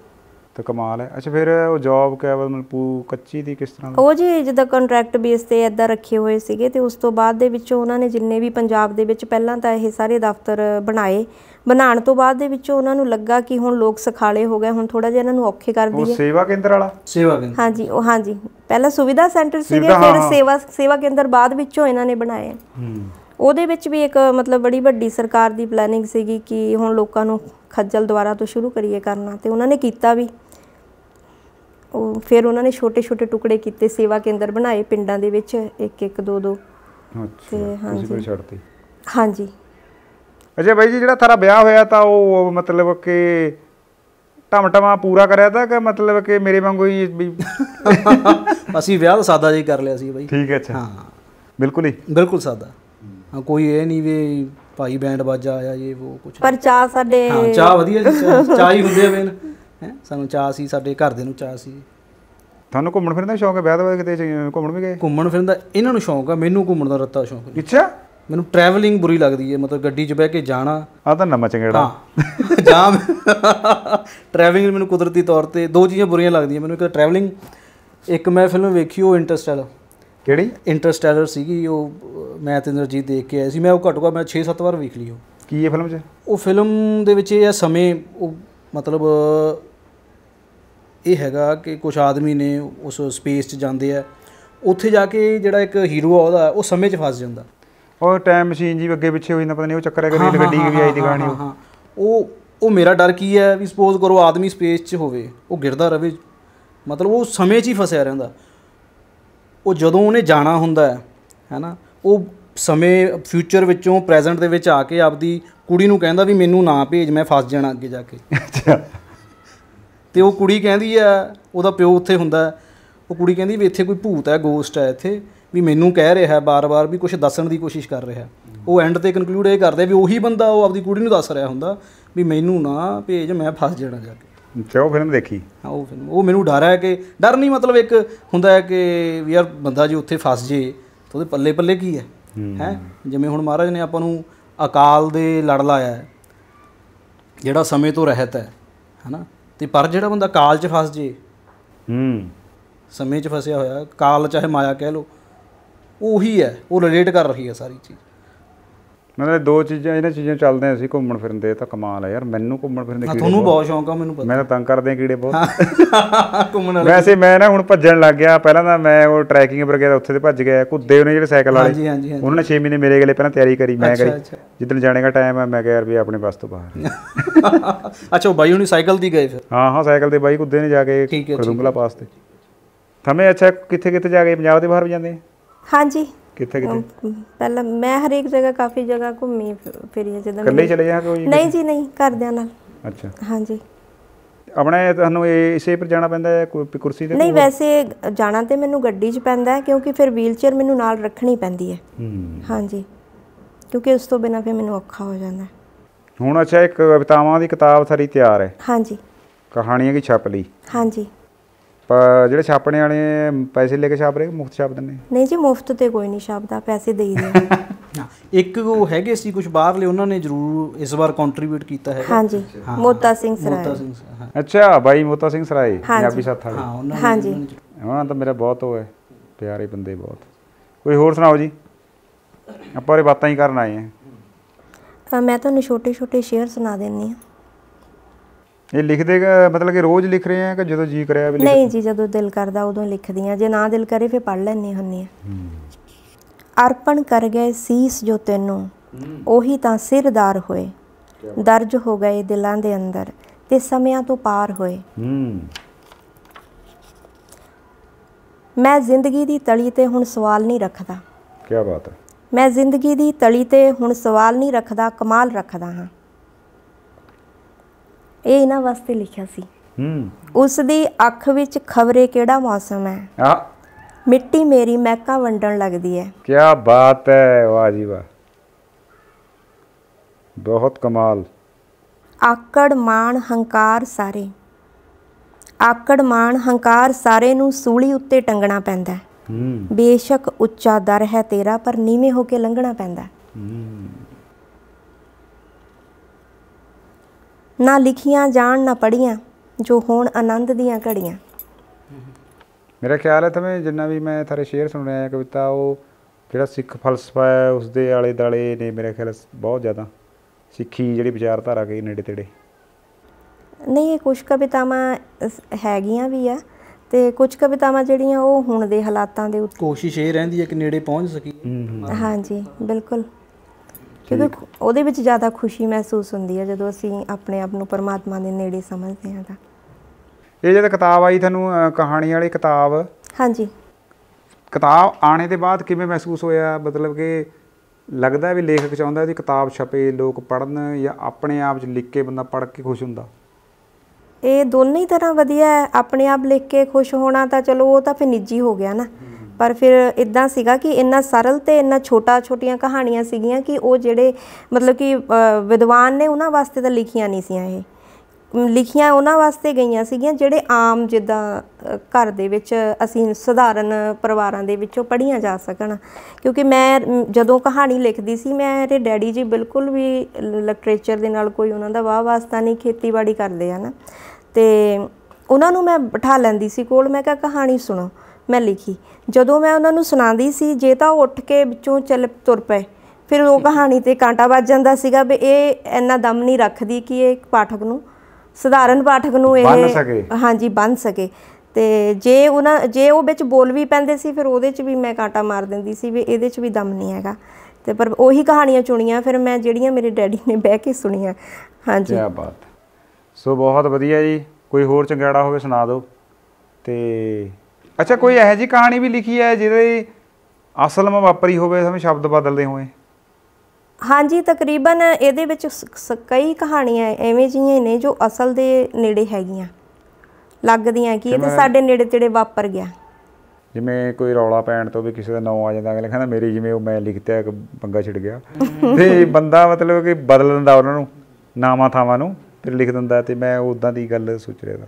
ਤਾਂ ਕਮਾਲ ਹੈ ਅੱਛਾ ਫਿਰ ਉਹ ਜੌਬ ਕੇਵਲ ਮਲਪੂ ਕੱਚੀ ਦੀ ਕਿਸ ਤਰ੍ਹਾਂ ਉਹ ਜੀ ਜਿੱਦਾਂ ਕੰਟਰੈਕਟ ਬੇਸ ਤੇ ਐਦਾਂ ਰੱਖੇ ਹੋਏ ਸੀਗੇ ਤੇ ਉਸ ਤੋਂ ਬਾਅਦ ਦੇ ਵਿੱਚ ਉਹਨਾਂ ਨੇ ਜਿੰਨੇ ਵੀ ਪੰਜਾਬ ਦੇ ਵਿੱਚ ਪਹਿਲਾਂ ਤਾਂ ਇਹ ਸਾਰੇ ਦਫ਼ਤਰ ਬਣਾਏ ਬਣਾਉਣ ਤੋਂ ਬਾਅਦ ਦੇ ਵਿੱਚ ਉਹਨਾਂ ਨੂੰ ਲੱਗਾ ਕਿ ਹੁਣ ਲੋਕ ਸਖਾਲੇ ਹੋ ਗਏ ਹੁਣ ਥੋੜਾ ਜਿਹਾ ਇਹਨਾਂ ਨੂੰ ਔਖੇ ਕਰ ਦਈਏ ਉਹ ਸੇਵਾ ਕੇਂਦਰ ਵਾਲਾ ਸੇਵਾ ਕੇਂਦਰ ਹਾਂਜੀ ਉਹ ਹਾਂਜੀ ਪਹਿਲਾਂ ਸੁਵਿਧਾ ਸੈਂਟਰ ਸੀਗੇ ਫਿਰ ਸੇਵਾ ਸੇਵਾ ਕੇਂਦਰ ਬਾਅਦ ਵਿੱਚੋਂ ਇਹਨਾਂ ਨੇ ਬਣਾਏ ਹੂੰ ਉਹਦੇ ਵਿੱਚ ਵੀ ਇੱਕ ਮਤਲਬ ਬੜੀ ਵੱਡੀ ਸਰਕਾਰ ਦੀ ਪਲੈਨਿੰਗ ਸੀਗੀ ਕਿ ਹੁਣ ਲੋਕਾਂ ਨੂੰ ਖੱਜਲ ਦੁਆਰਾ ਤੋਂ ਸ਼ੁਰੂ ਕਰੀਏ ਕਰਨਾ ਤੇ ਉਹਨਾਂ ਨੇ ਕੀਤਾ ਵੀ ਉਹ ਫਿਰ ਉਹਨਾਂ ਨੇ ਛੋਟੇ-ਛੋਟੇ ਟੁਕੜੇ ਕੀਤੇ ਸੇਵਾ ਕੇਂਦਰ ਬਣਾਏ ਪਿੰਡਾਂ ਦੇ ਵਿੱਚ ਇੱਕ ਇੱਕ ਦੋ ਦੋ ਅੱਛਾ ਤੁਸੀਂ ਕੋਈ ਛੱਡਤੀ ਹਾਂਜੀ ਅਜੇ ਭਾਈ ਜੀ ਜਿਹੜਾ ਤੁਹਾਡਾ ਵਿਆਹ ਹੋਇਆ ਤਾਂ ਉਹ ਮਤਲਬ ਕਿ ਟਮਟਮਾ ਪੂਰਾ ਕਰਿਆ ਤਾਂ ਕਿ ਮਤਲਬ ਕਿ ਮੇਰੇ ਵਾਂਗੂ ਹੀ ਅਸੀਂ ਵਿਆਹ ਤਾਂ ਸਾਦਾ ਜਿਹਾ ਕਰ ਲਿਆ ਸੀ ਬਾਈ ਠੀਕ ਹੈ ਅੱਛਾ ਹਾਂ ਬਿਲਕੁਲ ਹੀ ਬਿਲਕੁਲ ਸਾਦਾ ਕੋਈ ਇਹ ਨਹੀਂ ਵੀ ਭਾਈ ਬੈਂਡ ਬਾਜਾ ਆਇਆ ਇਹ ਉਹ ਕੁਝ ਪਰ ਚਾਹ ਸਾਡੇ ਹਾਂ ਚਾਹ ਵਧੀਆ ਜੀ ਚਾਹ- ਹੀ ਹੁੰਦੇ ਆ ਹੈ ਸਾਨੂੰ ਚਾਹ ਸੀ ਸਾਡੇ ਘਰ ਦੇ ਨੂੰ ਚਾਹ ਸੀ ਤੁਹਾਨੂੰ ਘੁੰਮਣ ਫਿਰਨ ਦਾ ਸ਼ੌਂਕ ਹੈ ਬੈਦਵਾ ਕਿਤੇ ਘੁੰਮਣ ਵੀ ਗਏ ਘੁੰਮਣ ਫਿਰਨ ਦਾ ਇਹਨਾਂ ਨੂੰ ਸ਼ੌਂਕ ਹੈ ਮੈਨੂੰ ਘੁੰਮਣ ਦਾ ਰੱਤਾ ਸ਼ੌਂਕ ਨਹੀਂ ਅੱਛਾ ਮੈਨੂੰ ਟਰੈਵਲਿੰਗ ਬੁਰੀ ਲੱਗਦੀ ਹੈ ਮਤਲਬ ਗੱਡੀ 'ਚ ਬਹਿ ਕੇ ਜਾਣਾ ਆ ਤਾਂ ਨਮਾ ਚੰਗੇੜਾ ਹਾਂ ਜਾਂ ਟਰੈਵਲਿੰਗ ਮੈਨੂੰ ਕੁਦਰਤੀ ਤੌਰ ਤੇ ਦੋ ਚੀਜ਼ਾਂ ਬੁਰੀਆਂ ਲੱਗਦੀਆਂ ਮੈਨੂੰ ਇੱਕ ਟਰੈਵਲਿੰਗ ਇੱਕ ਮੈਂ ਫਿਲਮ ਵੇਖੀ ਉਹ ਇੰਟਰਸਟੈਲਰ ਕਿਹੜੀ ਇੰਟਰਸਟੈਲਰ ਸੀਗੀ ਉਹ ਮੈਂ ਤੇ ਇੰਦਰਜੀਤ ਦੇਖ ਕੇ ਆਏ ਸੀ ਮੈਂ ਉਹ ਘੱਟੋ ਘੱਟ ਮੈਂ 6-7 ਵਾਰ ਵੇਖ ਲਈ ਉਹ ਕੀ ਹੈ ਫਿਲਮ 'ਚ ਉਹ ਫਿਲਮ ਦੇ ਵਿੱਚ ਇਹ ਆ ਸਮੇਂ ਉਹ ਮਤਲਬ ਇਹ ਹੈਗਾ ਕਿ ਕੁਝ ਆਦਮੀ ਨੇ ਉਸ ਸਪੇਸ 'ਚ ਜਾਂਦੇ ਆ ਉੱਥੇ ਜਾ ਕੇ ਜਿਹੜਾ ਇੱਕ ਹੀਰੋ ਆ ਉਹਦਾ ਉਹ ਸਮੇਂ 'ਚ ਫਸ ਜਾਂਦਾ ਉਹ ਟਾਈਮ ਮਸ਼ੀਨ ਜੀ ਅੱਗੇ ਪਿੱਛੇ ਹੋ ਜਾਂਦਾ ਪਤਾ ਨਹੀਂ ਉਹ ਚੱਕਰ ਹੈ ਕਿ ਰੇਲ ਗੱਡੀ ਵੀ ਆਈ ਦੀ ਕਹਾਣੀ ਉਹ ਉਹ ਉਹ ਮੇਰਾ ਡਰ ਕੀ ਹੈ ਵੀ ਸਪੋਜ਼ ਕਰੋ ਆਦਮੀ ਸਪੇਸ 'ਚ ਹੋਵੇ ਉਹ ਗਿਰਦਾ ਰਵੇ ਮਤਲਬ ਉਹ ਸਮੇਂ 'ਚ ਹੀ ਫਸਿਆ ਰਹਿੰਦਾ ਉਹ ਜਦੋਂ ਉਹਨੇ ਜਾਣਾ ਹੁੰਦਾ ਹੈ ਹੈਨਾ ਉਹ ਸਮੇਂ ਫਿਊਚਰ ਵਿੱਚੋਂ ਪ੍ਰੈਜ਼ੈਂਟ ਦੇ ਵਿੱਚ ਆ ਕੇ ਆਪਦੀ ਕੁੜੀ ਨੂੰ ਕਹਿੰਦਾ ਵੀ ਮੈਨੂੰ ਨਾ ਭੇਜ ਮੈਂ ਫਸ ਜਾਣਾ ਅੱਗੇ ਜਾ ਕੇ ਤੇ ਉਹ ਕੁੜੀ ਕਹਿੰਦੀ ਆ ਉਹਦਾ ਪਿਓ ਉੱਥੇ ਹੁੰਦਾ ਉਹ ਕੁੜੀ ਕਹਿੰਦੀ ਵੀ ਇੱਥੇ ਕੋਈ ਭੂਤ ਹੈ ਗੋਸਟ ਹੈ ਇੱਥੇ ਵੀ ਮੈਨੂੰ ਕਹਿ ਰਿਹਾ ਬਾਰ-ਬਾਰ ਵੀ ਕੁਝ ਦੱਸਣ ਦੀ ਕੋਸ਼ਿਸ਼ ਕਰ ਰਿਹਾ ਉਹ ਐਂਡ ਤੇ ਕਨਕਲੂਡ ਇਹ ਕਰਦੇ ਵੀ ਉਹੀ ਬੰਦਾ ਉਹ ਆਪਦੀ ਕੁੜੀ ਨੂੰ ਦੱਸ ਰਿਹਾ ਹੁੰਦਾ ਵੀ ਮੈਨੂੰ ਨਾ ਭੇਜ ਮੈਂ ਫਸ ਜਾਣਾ ਜਾ ਕੇ ਤੇ ਉਹ ਫਿਲਮ ਦੇਖੀ ਹਾਂ ਉਹ ਫਿਲਮ ਉਹ ਮੈਨੂੰ ਡਰ ਹੈ ਕਿ ਡਰ ਨਹੀਂ ਮਤਲਬ ਇੱਕ ਹੁੰਦਾ ਹੈ ਕਿ ਯਾਰ ਬੰਦਾ ਜੇ ਉੱਥੇ ਫਸ ਜੇ ਤਾਂ ਉਹਦੇ ਪੱਲੇ ਪੱਲੇ ਕੀ ਹੈ ਹੈ ਜਿਵੇਂ ਹੁਣ ਮਹਾਰਾਜ ਨੇ ਆਪਾਂ ਨੂੰ ਅਕਾਲ ਦੇ ਲੜ ਲਾਇਆ ਹੈ ਜਿਹੜਾ ਸਮੇਂ ਤੋਂ ਰਹਿਤ ਹੈ ਹਨਾ ਤੇ ਪਰ ਜਿਹੜਾ ਬੰਦਾ ਕਾਲ 'ਚ ਫਸ ਜੇ ਹੂੰ ਸਮੇਂ 'ਚ ਫਸਿਆ ਹੋਇਆ ਕਾਲ ਚਾਹੇ ਮਾਇਆ ਕਹਿ ਲੋ ਉਹੀ ਹੈ ਉਹ ਰਿਲੇਟ ਕਰ ਰਹੀ ਹੈ ਸਾਰੀ ਚੀਜ਼ ਮਤਲਬ ਦੋ ਚੀਜ਼ਾਂ ਇਹਨਾਂ ਚੀਜ਼ਾਂ ਚੱਲਦੇ ਅਸੀਂ ਘੁੰਮਣ ਫਿਰਨ ਦੇ ਤਾਂ ਕਮਾਲ ਆ ਯਾਰ ਮੈਨੂੰ ਘੁੰਮਣ ਫਿਰਨ ਦੇ ਤੁਹਾਨੂੰ ਬਹੁਤ ਸ਼ੌਂਕ ਆ ਮੈਨੂੰ ਪਤਾ ਮੈਂ ਤਾਂ ਤੰਗ ਕਰਦੇ ਆ ਕੀੜੇ ਬਹੁਤ ਘੁੰਮਣ ਵਾਲੇ ਵੈਸੇ ਮੈਂ ਨਾ ਹੁਣ ਭੱਜਣ ਲੱਗ ਗਿਆ ਪਹਿਲਾਂ ਤਾਂ ਮੈਂ ਉਹ ਟਰੈਕਿੰਗ ਵਗੈਰਾ ਉੱਥੇ ਤੇ ਭੱਜ ਗਿਆ ਕੁੱਦੇ ਉਹਨੇ ਜਿਹੜੇ ਸਾਈਕਲ ਵਾਲੇ ਉਹਨਾਂ ਨੇ 6 ਮਹੀਨੇ ਮੇਰੇ ਗਲੇ ਪਹਿਲਾਂ ਤਿਆਰੀ ਕਰੀ ਮੈਂ ਕਰੀ ਜਿੱਦਣ ਜਾਣੇ ਦਾ ਟਾਈਮ ਆ ਮੈਂ ਕਿਹਾ ਯਾਰ ਵੀ ਆਪਣੇ ਬਸ ਤੋਂ ਬਾਹਰ ਅੱਛਾ ਉਹ ਬਾਈ ਉਹਨੇ ਸਾਈਕਲ ਦੀ ਗਏ ਫਿਰ ਹਾਂ ਹਾਂ ਸਾਈਕਲ ਤੇ ਬਾਈ ਕੁੱਦੇ ਨੇ ਜਾ ਕੇ ਕਰਦੁੰਗਲਾ ਪਾਸ ਤੇ ਥਮੇ ਅੱਛਾ ਕਿੱਥੇ ਕਿੱਥੇ ਜਾ ਕੇ ਪੰਜਾਬ ਦੇ ਬਾਹਰ ਵੀ ਜਾਂਦੇ ਹਾਂਜੀ ਕਿੱਥੇ ਕਿੱਥੇ ਪਹਿਲਾਂ ਮੈਂ ਹਰੇਕ ਜਗ੍ਹਾ ਕਾਫੀ ਜਗ੍ਹਾ ਘੁੰਮੀ ਫਿਰ- ਫਿਰੀ ਹਾਂ ਜਦੋਂ ਇਕੱਲੇ ਚਲੇ ਜਾ ਕੋਈ ਨਹੀਂ ਜੀ ਨਹੀਂ ਘਰਦਿਆਂ ਨਾਲ ਅੱਛਾ ਹਾਂਜੀ ਆਪਣੇ ਤੁਹਾਨੂੰ ਇਹ ਇਸੇ ਪਰ ਜਾਣਾ ਪੈਂਦਾ ਹੈ ਕੋਈ ਵੀ ਕੁਰਸੀ ਤੇ ਨਹੀਂ ਵੈਸੇ ਜਾਣਾ ਤੇ ਮੈਨੂੰ ਗੱਡੀ 'ਚ ਪੈਂਦਾ ਹੈ ਕਿਉਂਕਿ ਫਿਰ ਵੀਲਚੇਅਰ ਮੈਨੂੰ ਨਾਲ ਰੱਖਣੀ ਪੈਂਦੀ ਹੈ ਹੂੰ ਹਾਂਜੀ ਕਿਉਂਕਿ ਉਸ ਤੋਂ ਬਿਨਾ ਫਿਰ ਮੈਨੂੰ ਔਖਾ ਹੋ ਜਾਂਦਾ ਹੁਣ ਅੱਛਾ ਇੱਕ ਕਵਿਤਾਵਾਂ ਦੀ ਕਿਤਾਬ ਸਾਰੀ ਤਿਆਰ ਹੈ ਹਾਂਜੀ ਕਹਾਣੀਆਂ ਕੀ ਛਪ ਲਈ ਹਾਂਜੀ ਜਿਹੜੇ ਛਾਪਣੇ ਵਾਲੇ ਪੈਸੇ ਲੈ ਕੇ ਛਾਪ ਰਹੇ ਮੁਫਤ ਛਾਪ ਦਿੰਦੇ ਨਹੀਂ ਜੀ ਮੁਫਤ ਤੇ ਕੋਈ ਨਹੀਂ ਛਾਪਦਾ ਪੈਸੇ ਦੇਈ ਦੇ ਇੱਕ ਉਹ ਹੈਗੇ ਸੀ ਕੁਝ ਬਾਹਰਲੇ ਉਹਨਾਂ ਨੇ ਜ਼ਰੂਰ ਇਸ ਵਾਰ ਕੰਟਰੀਬਿਊਟ ਕੀਤਾ ਹੈ ਹਾਂਜੀ ਮੋਤਾ ਸਿੰਘ ਸਰਾਏ ਮੋਤਾ ਸਿੰਘ ਅੱਛਾ ਭਾਈ ਮੋਤਾ ਸਿੰਘ ਸਰਾਏ ਪੰਜਾਬੀ ਸਾਥ ਹਾਂ ਉਹਨਾਂ ਨੇ ਹਾਂਜੀ ਉਹਨਾਂ ਤਾਂ ਮੇਰਾ ਬਹੁਤ ਹੋਇਆ ਪਿਆਰੇ ਬੰਦੇ ਬਹੁਤ ਕੋਈ ਹੋਰ ਸੁਣਾਓ ਜੀ ਆਪਾਂ ਇਹ ਬਾਤਾਂ ਹੀ ਕਰਨ ਆਏ ਆ ਮੈਂ ਤੁਹਾਨੂੰ ਛੋਟੇ ਛੋਟੇ ਸ਼ੇਅਰ ਸੁਣਾ ਦਿੰਨੀ ਆ ਇਹ ਲਿਖਦੇ ਮਤਲਬ ਕਿ ਰੋਜ਼ ਲਿਖ ਰਹੇ ਆ ਕਿ ਜਦੋਂ ਜੀ ਕਰਿਆ ਵੀ ਨਹੀਂ ਜੀ ਜਦੋਂ ਦਿਲ ਕਰਦਾ ਉਦੋਂ ਲਿਖਦੀ ਆ ਜੇ ਨਾ ਦਿਲ ਕਰੇ ਫੇ ਪੜ ਲੈਣੇ ਹੁੰਨੇ ਆ ਅਰਪਣ ਕਰ ਗਏ ਸੀਸ ਜੋ ਤੈਨੂੰ ਉਹੀ ਤਾਂ ਸਿਰਦਾਰ ਹੋਏ ਦਰਜ ਹੋ ਗਏ ਦਿਲਾਂ ਦੇ ਅੰਦਰ ਤੇ ਸਮਿਆਂ ਤੋਂ ਪਾਰ ਹੋਏ ਮੈਂ ਜ਼ਿੰਦਗੀ ਦੀ ਤਲੀ ਤੇ ਹੁਣ ਸਵਾਲ ਨਹੀਂ ਰੱਖਦਾ ਕੀ ਬਾਤ ਹੈ ਮੈਂ ਜ਼ਿੰਦਗੀ ਦੀ ਤਲੀ ਤੇ ਹੁਣ ਸਵਾਲ ਨਹੀਂ ਰੱਖਦਾ ਕਮਾਲ ਰੱਖਦਾ ਹਾਂ ਇਹ ਇਹਨਾਂ ਵਾਸਤੇ ਲਿਖਿਆ ਸੀ ਹੂੰ ਉਸ ਦੀ ਅੱਖ ਵਿੱਚ ਖਬਰੇ ਕਿਹੜਾ ਮੌਸਮ ਹੈ ਆ ਮਿੱਟੀ ਮੇਰੀ ਮਹਿਕਾ ਵੰਡਣ ਲੱਗਦੀ ਹੈ ਕੀ ਬਾਤ ਹੈ ਵਾਹ ਜੀ ਵਾਹ ਬਹੁਤ ਕਮਾਲ ਆਕੜ ਮਾਣ ਹੰਕਾਰ ਸਾਰੇ ਆਕੜ ਮਾਣ ਹੰਕਾਰ ਸਾਰੇ ਨੂੰ ਸੂਲੀ ਉੱਤੇ ਟੰਗਣਾ ਪੈਂਦਾ ਹੈ ਬੇਸ਼ੱਕ ਉੱਚਾ ਦਰ ਹੈ ਤੇਰਾ ਪਰ ਨੀਵੇਂ ਹੋ ਕੇ ਲੰਘਣਾ ਪੈਂਦਾ ਹੂੰ ਨਾ ਲਿਖੀਆਂ ਜਾਣ ਨਾ ਪੜੀਆਂ ਜੋ ਹੋਣ ਆਨੰਦ ਦੀਆਂ ਘੜੀਆਂ ਮੇਰਾ ਖਿਆਲ ਹੈ ਤਵੇਂ ਜਿੰਨਾ ਵੀ ਮੈਂ ਥਾਰੇ ਸ਼ੇਅਰ ਸੁਣ ਰਿਹਾ ਕਵਿਤਾ ਉਹ ਜਿਹੜਾ ਸਿੱਖ ਫਲਸਫਾ ਹੈ ਉਸ ਦੇ ਆਲੇ ਦਾਲੇ ਨੇ ਮੇਰੇ ਖਿਆਲ ਬਹੁਤ ਜ਼ਿਆਦਾ ਸਿੱਖੀ ਜਿਹੜੀ ਵਿਚਾਰਧਾਰਾ ਗਈ ਨੇੜੇ ਤੇੜੇ ਨਹੀਂ ਇਹ ਕੁਝ ਕਵਿਤਾਵਾਂ ਹੈਗੀਆਂ ਵੀ ਆ ਤੇ ਕੁਝ ਕਵਿਤਾਵਾਂ ਜਿਹੜੀਆਂ ਉਹ ਹੁਣ ਦੇ ਹਾਲਾਤਾਂ ਦੇ ਉੱਤੇ ਕੋਸ਼ਿਸ਼ ਇਹ ਰਹਿੰਦੀ ਹੈ ਕਿ ਨੇੜੇ ਪਹੁੰਚ ਸਕੀ ਹਾਂਜੀ ਬਿਲਕੁਲ ਕਿਉਂਕਿ ਉਹਦੇ ਵਿੱਚ ਜ਼ਿਆਦਾ ਖੁਸ਼ੀ ਮਹਿਸੂਸ ਹੁੰਦੀ ਹੈ ਜਦੋਂ ਅਸੀਂ ਆਪਣੇ ਆਪ ਨੂੰ ਪਰਮਾਤਮਾ ਦੇ ਨੇੜੇ ਸਮਝਦੇ ਹਾਂ ਤਾਂ ਇਹ ਜਿਹੜਾ ਕਿਤਾਬ ਆਈ ਤੁਹਾਨੂੰ ਕਹਾਣੀ ਵਾਲੀ ਕਿਤਾਬ ਹਾਂਜੀ ਕਿਤਾਬ ਆਣੇ ਦੇ ਬਾਅਦ ਕਿਵੇਂ ਮਹਿਸੂਸ ਹੋਇਆ ਮਤਲਬ ਕਿ ਲੱਗਦਾ ਵੀ ਲੇਖਕ ਚਾਹੁੰਦਾ ਇਹ ਕਿਤਾਬ ਛਪੇ ਲੋਕ ਪੜਨ ਜਾਂ ਆਪਣੇ ਆਪ 'ਚ ਲਿਖ ਕੇ ਬੰਦਾ ਪੜ ਕੇ ਖੁਸ਼ ਹੁੰਦਾ ਇਹ ਦੋਨੇ ਹੀ ਤਰ੍ਹਾਂ ਵਧੀਆ ਹੈ ਆਪਣੇ ਆਪ ਲਿਖ ਕੇ ਖੁਸ਼ ਹੋਣਾ ਤਾਂ ਚਲੋ ਉਹ ਤਾਂ ਫਿਰ ਨਿੱਜੀ ਹੋ ਗਿਆ ਨਾ ਪਰ ਫਿਰ ਇਦਾਂ ਸੀਗਾ ਕਿ ਇੰਨਾ ਸਰਲ ਤੇ ਇੰਨਾ ਛੋਟਾ ਛੋਟੀਆਂ ਕਹਾਣੀਆਂ ਸੀਗੀਆਂ ਕਿ ਉਹ ਜਿਹੜੇ ਮਤਲਬ ਕਿ ਵਿਦਵਾਨ ਨੇ ਉਹਨਾਂ ਵਾਸਤੇ ਤਾਂ ਲਿਖੀਆਂ ਨਹੀਂ ਸੀਆਂ ਇਹ ਲਿਖੀਆਂ ਉਹਨਾਂ ਵਾਸਤੇ ਗਈਆਂ ਸੀਗੀਆਂ ਜਿਹੜੇ ਆਮ ਜਿੱਦਾਂ ਘਰ ਦੇ ਵਿੱਚ ਅਸੀਂ ਸਧਾਰਨ ਪਰਿਵਾਰਾਂ ਦੇ ਵਿੱਚੋਂ ਪੜ੍ਹੀਆਂ ਜਾ ਸਕਣ ਕਿਉਂਕਿ ਮੈਂ ਜਦੋਂ ਕਹਾਣੀ ਲਿਖਦੀ ਸੀ ਮੇਰੇ ਡੈਡੀ ਜੀ ਬਿਲਕੁਲ ਵੀ ਲਿਟਰੇਚਰ ਦੇ ਨਾਲ ਕੋਈ ਉਹਨਾਂ ਦਾ ਵਾਹ ਵਾਸਤਾ ਨਹੀਂ ਖੇਤੀਬਾੜੀ ਕਰਦੇ ਹਨ ਤੇ ਉਹਨਾਂ ਨੂੰ ਮੈਂ ਬਿਠਾ ਲੈਂਦੀ ਸੀ ਕੋਲ ਮੈਂ ਕਿਹਾ ਕਹਾਣੀ ਸੁਣੋ ਮੈਂ ਲਿਖੀ ਜਦੋਂ ਮੈਂ ਉਹਨਾਂ ਨੂੰ ਸੁਣਾਉਂਦੀ ਸੀ ਜੇ ਤਾਂ ਉਹ ਉੱਠ ਕੇ ਵਿੱਚੋਂ ਚੱਲ ਤੁਰ ਪਏ ਫਿਰ ਉਹ ਕਹਾਣੀ ਤੇ ਕਾਂਟਾ ਵੱਜ ਜਾਂਦਾ ਸੀਗਾ ਵੀ ਇਹ ਇੰਨਾ ਦਮ ਨਹੀਂ ਰੱਖਦੀ ਕਿ ਇਹ ਪਾਠਕ ਨੂੰ ਸਧਾਰਨ ਪਾਠਕ ਨੂੰ ਇਹ ਹਾਂਜੀ ਬੰਨ ਸਕੇ ਤੇ ਜੇ ਉਹਨਾਂ ਜੇ ਉਹ ਵਿੱਚ ਬੋਲ ਵੀ ਪੈਂਦੇ ਸੀ ਫਿਰ ਉਹਦੇ 'ਚ ਵੀ ਮੈਂ ਕਾਂਟਾ ਮਾਰ ਦਿੰਦੀ ਸੀ ਵੀ ਇਹਦੇ 'ਚ ਵੀ ਦਮ ਨਹੀਂ ਹੈਗਾ ਤੇ ਪਰ ਉਹੀ ਕਹਾਣੀਆਂ ਚੁਣੀਆਂ ਫਿਰ ਮੈਂ ਜਿਹੜੀਆਂ ਮੇਰੇ ਡੈਡੀ ਨੇ ਬਹਿ ਕੇ ਸੁਣੀਆਂ ਹਾਂਜੀ ਕੀ ਬਾਤ ਸੋ ਬਹੁਤ ਵਧੀਆ ਜੀ ਕੋਈ ਹੋਰ ਚੰਗੜਾ ਹੋਵੇ ਸੁਣਾ ਦਿਓ ਤੇ ਅੱਛਾ ਕੋਈ ਇਹੋ ਜੀ ਕਹਾਣੀ ਵੀ ਲਿਖੀ ਹੈ ਜਿਹਦੇ ਅਸਲ ਮਾ ਵਾਪਰੀ ਹੋਵੇ ਸਮੇਂ ਸ਼ਬਦ ਬਦਲਦੇ ਹੋਏ ਹਾਂਜੀ ਤਕਰੀਬਨ ਇਹਦੇ ਵਿੱਚ ਕਈ ਕਹਾਣੀਆਂ ਐਵੇਂ ਜੀਆਂ ਨੇ ਜੋ ਅਸਲ ਦੇ ਨੇੜੇ ਹੈਗੀਆਂ ਲੱਗਦੀਆਂ ਕਿ ਇਹ ਤਾਂ ਸਾਡੇ ਨੇੜੇ ਤੇੜੇ ਵਾਪਰ ਗਿਆ ਜਿਵੇਂ ਕੋਈ ਰੌਲਾ ਪੈਣ ਤੋਂ ਵੀ ਕਿਸੇ ਦਾ ਨਾਮ ਆ ਜਾਂਦਾ ਅਗਲੇ ਕਹਿੰਦਾ ਮੇਰੀ ਜਿਵੇਂ ਉਹ ਮੈਂ ਲਿਖਤਿਆ ਇੱਕ ਪੰਗਾ ਛਿੜ ਗਿਆ ਤੇ ਬੰਦਾ ਮਤਲਬ ਕਿ ਬਦਲ ਦਿੰਦਾ ਉਹਨਾਂ ਨੂੰ ਨਾਮਾਂ ਥਾਵਾਂ ਨੂੰ ਫਿਰ ਲਿਖ ਦਿੰਦਾ ਤੇ ਮੈਂ ਉਦਾਂ ਦੀ ਗੱਲ ਸੋਚ ਰਿਹਾ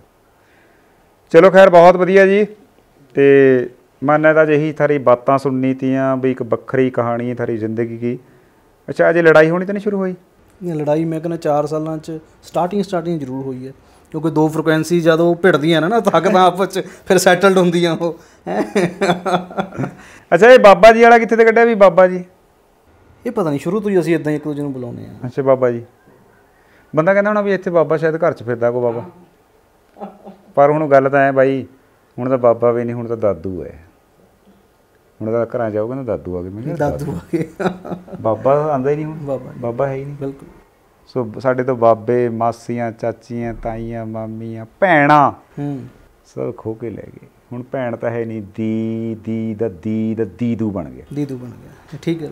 ਚਲੋ ਖੈਰ ਬਹੁਤ ਵਧੀਆ ਜੀ ਤੇ माना था ਤਾਂ थारी ਥਾਰੀ ਬਾਤਾਂ ਸੁਣਨੀ ਤੀਆਂ ਵੀ ਇੱਕ कहानी ਕਹਾਣੀ थारी जिंदगी की अच्छा अजय लड़ाई होनी तो नहीं ਸ਼ੁਰੂ ਹੋਈ ਨਹੀਂ ਲੜਾਈ ਮੈਂ ਕਹਿੰਦਾ 4 ਸਾਲਾਂ ਚ ਸਟਾਰਟਿੰਗ ਸਟਾਰਟਿੰਗ ਜ਼ਰੂਰ ਹੋਈ ਹੈ ਕਿਉਂਕਿ ਦੋ ਫ੍ਰੀਕੁਐਂਸੀ ਜਦੋਂ ਭਿੜਦੀਆਂ ਨਾ ਨਾ ਤਾਕਤਾਂ ਆਪਸ ਚ ਫਿਰ ਸੈਟਲਡ ਹੁੰਦੀਆਂ ਉਹ ਅੱਛਾ ਇਹ ਬਾਬਾ ਜੀ ਵਾਲਾ ਕਿੱਥੇ ਤੇ ਕੱਢਿਆ ਵੀ ਬਾਬਾ ਜੀ ਇਹ ਪਤਾ ਨਹੀਂ ਸ਼ੁਰੂ ਤੋਂ ਹੀ ਅਸੀਂ ਇਦਾਂ ਇੱਕ ਦੂਜੇ ਨੂੰ ਬੁਲਾਉਂਦੇ ਆ ਅੱਛਾ ਬਾਬਾ ਜੀ ਬੰਦਾ ਕਹਿੰਦਾ ਹੁਣ ਵੀ ਇੱਥੇ ਬਾਬਾ ਸ਼ਾਇਦ ਘਰ ਚ ਫਿਰਦਾ ਕੋ ਬਾਬਾ ਪਰ ਹੁਣ ਗੱਲ ਤਾਂ ਐ ਬਾਈ ਹੁਣ ਤਾਂ ਬਾਬਾ ਵੀ ਨਹੀਂ ਹੁਣ ਤਾਂ ਦਾਦੂ ਹੈ ਹੁਣ ਤਾਂ ਘਰਾਂ ਜਾਓਗੇ ਨਾ ਦਾਦੂ ਆ ਕੇ ਮਿਲਦਾ ਦਾਦੂ ਆ ਕੇ ਬਾਬਾ ਆਂਦਾ ਹੀ ਨਹੀਂ ਹੁਣ ਬਾਬਾ ਹੈ ਹੀ ਨਹੀਂ ਬਿਲਕੁਲ ਸੋ ਸਾਡੇ ਤੋਂ ਬਾਬੇ ਮਾਸੀਆਂ ਚਾਚੀਆਂ ਤਾਈਆਂ ਮਾਮੀਆਂ ਭੈਣਾ ਹੂੰ ਸਭ ਖੋ ਕੇ ਲੈ ਗਏ ਹੁਣ ਭੈਣ ਤਾਂ ਹੈ ਨਹੀਂ ਦੀ ਦੀ ਦਾ ਦੀ ਦਾ ਦੀਦੂ ਬਣ ਗਿਆ ਦੀਦੂ ਬਣ ਗਿਆ ਠੀਕ ਹੈ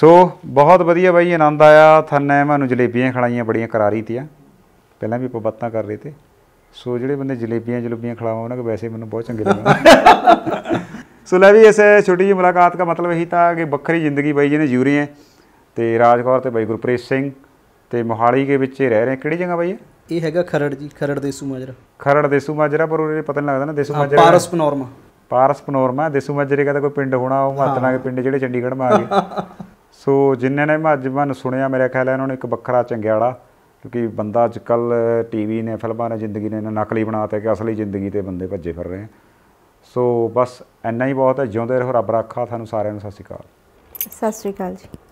ਸੋ ਬਹੁਤ ਵਧੀਆ ਬਾਈ ਆਨੰਦ ਆਇਆ ਥੰਨੇ ਮੈਨੂੰ ਜਲੇਬੀਆਂ ਖਲਾਈਆਂ ਬੜੀਆਂ ਕਰਾਰੀ ਤੀਆਂ ਪਹਿਲਾਂ ਵੀ ਆਪਾਂ ਬਾਤਾਂ ਕਰ ਰਹੇ ਤੇ ਸੋ ਜਿਹੜੇ ਬੰਦੇ ਜਲੇਬੀਆਂ ਜਲੂਬੀਆਂ ਖਿਲਾਵਾਂ ਉਹਨਾਂ ਕੋ ਵੈਸੇ ਮੈਨੂੰ ਬਹੁਤ ਚੰਗੇ ਲੱਗਦੇ ਸੋ ਲੈ ਵੀ ਇਸ ਛੋਟੀ ਜਿਹੀ ਮੁਲਾਕਾਤ ਦਾ ਮਤਲਬ ਇਹੀ ਤਾਂ ਕਿ ਵੱਖਰੀ ਜ਼ਿੰਦਗੀ ਬਾਈ ਜੀ ਨੇ ਹੈ ਤੇ ਰਾਜਕੌਰ ਤੇ ਬਾਈ ਗੁਰਪ੍ਰੀਤ ਸਿੰਘ ਤੇ ਮੋਹਾਲੀ ਦੇ ਵਿੱਚ ਰਹਿ ਰਹੇ ਕਿਹੜੀ ਜਗ੍ਹਾ ਬਾਈ ਇਹ ਹੈਗਾ ਖਰੜ ਜੀ ਖਰੜ ਦੇਸੂ ਮਾਜਰਾ ਖਰੜ ਦੇਸੂ ਮਾਜਰਾ ਪਰ ਉਹਨੇ ਪਤਾ ਨਹੀਂ ਲੱਗਦਾ ਨਾ ਦੇਸੂ ਮਾਜਰਾ ਪਾਰਸ ਪਨੋਰਮਾ ਪਾਰਸ ਪਨੋਰਮਾ ਦੇਸੂ ਮਾਜਰੇ ਦਾ ਕੋਈ ਪਿੰਡ ਹੋਣਾ ਉਹ ਮਾਤਨਾ ਦੇ ਪਿੰਡ ਜਿਹੜੇ ਚੰਡੀਗੜ੍ਹ ਮਾ ਆ ਗਏ ਸੋ ਜਿਨ੍ਹਾਂ ਨੇ ਅੱਜ ਮਨ ਸੁਣਿਆ ਮੇਰੇ ਖਿਆਲ ਹੈ ਇਹਨਾਂ ਨੇ ਇੱਕ ਵੱਖਰਾ ਚੰਗਿਆੜਾ ਕਿਉਂਕਿ ਬੰਦਾ ਅੱਜ ਕੱਲ ਟੀਵੀ ਨੇ ਫਿਲਮਾਂ ਨੇ ਜ਼ਿੰਦਗੀ ਨੇ ਨਕਲੀ ਬਣਾਤਾ ਕਿ ਅਸਲੀ ਜ਼ਿੰਦਗੀ ਤੇ ਬੰਦੇ ਭੱਜੇ ਫਿਰ ਰਹੇ ਸੋ ਬਸ ਇੰਨਾ ਹੀ ਬਹੁਤ ਹੈ ਜਿਉਂਦੇ ਰਹੋ ਰੱਬ ਰੱਖਾ ਤੁਹਾਨੂੰ ਸਾਰਿਆਂ ਨੂੰ ਸਤਿ ਸ਼੍ਰੀ ਅਕਾਲ ਸਤਿ ਸ਼੍ਰੀ ਅਕਾਲ ਜੀ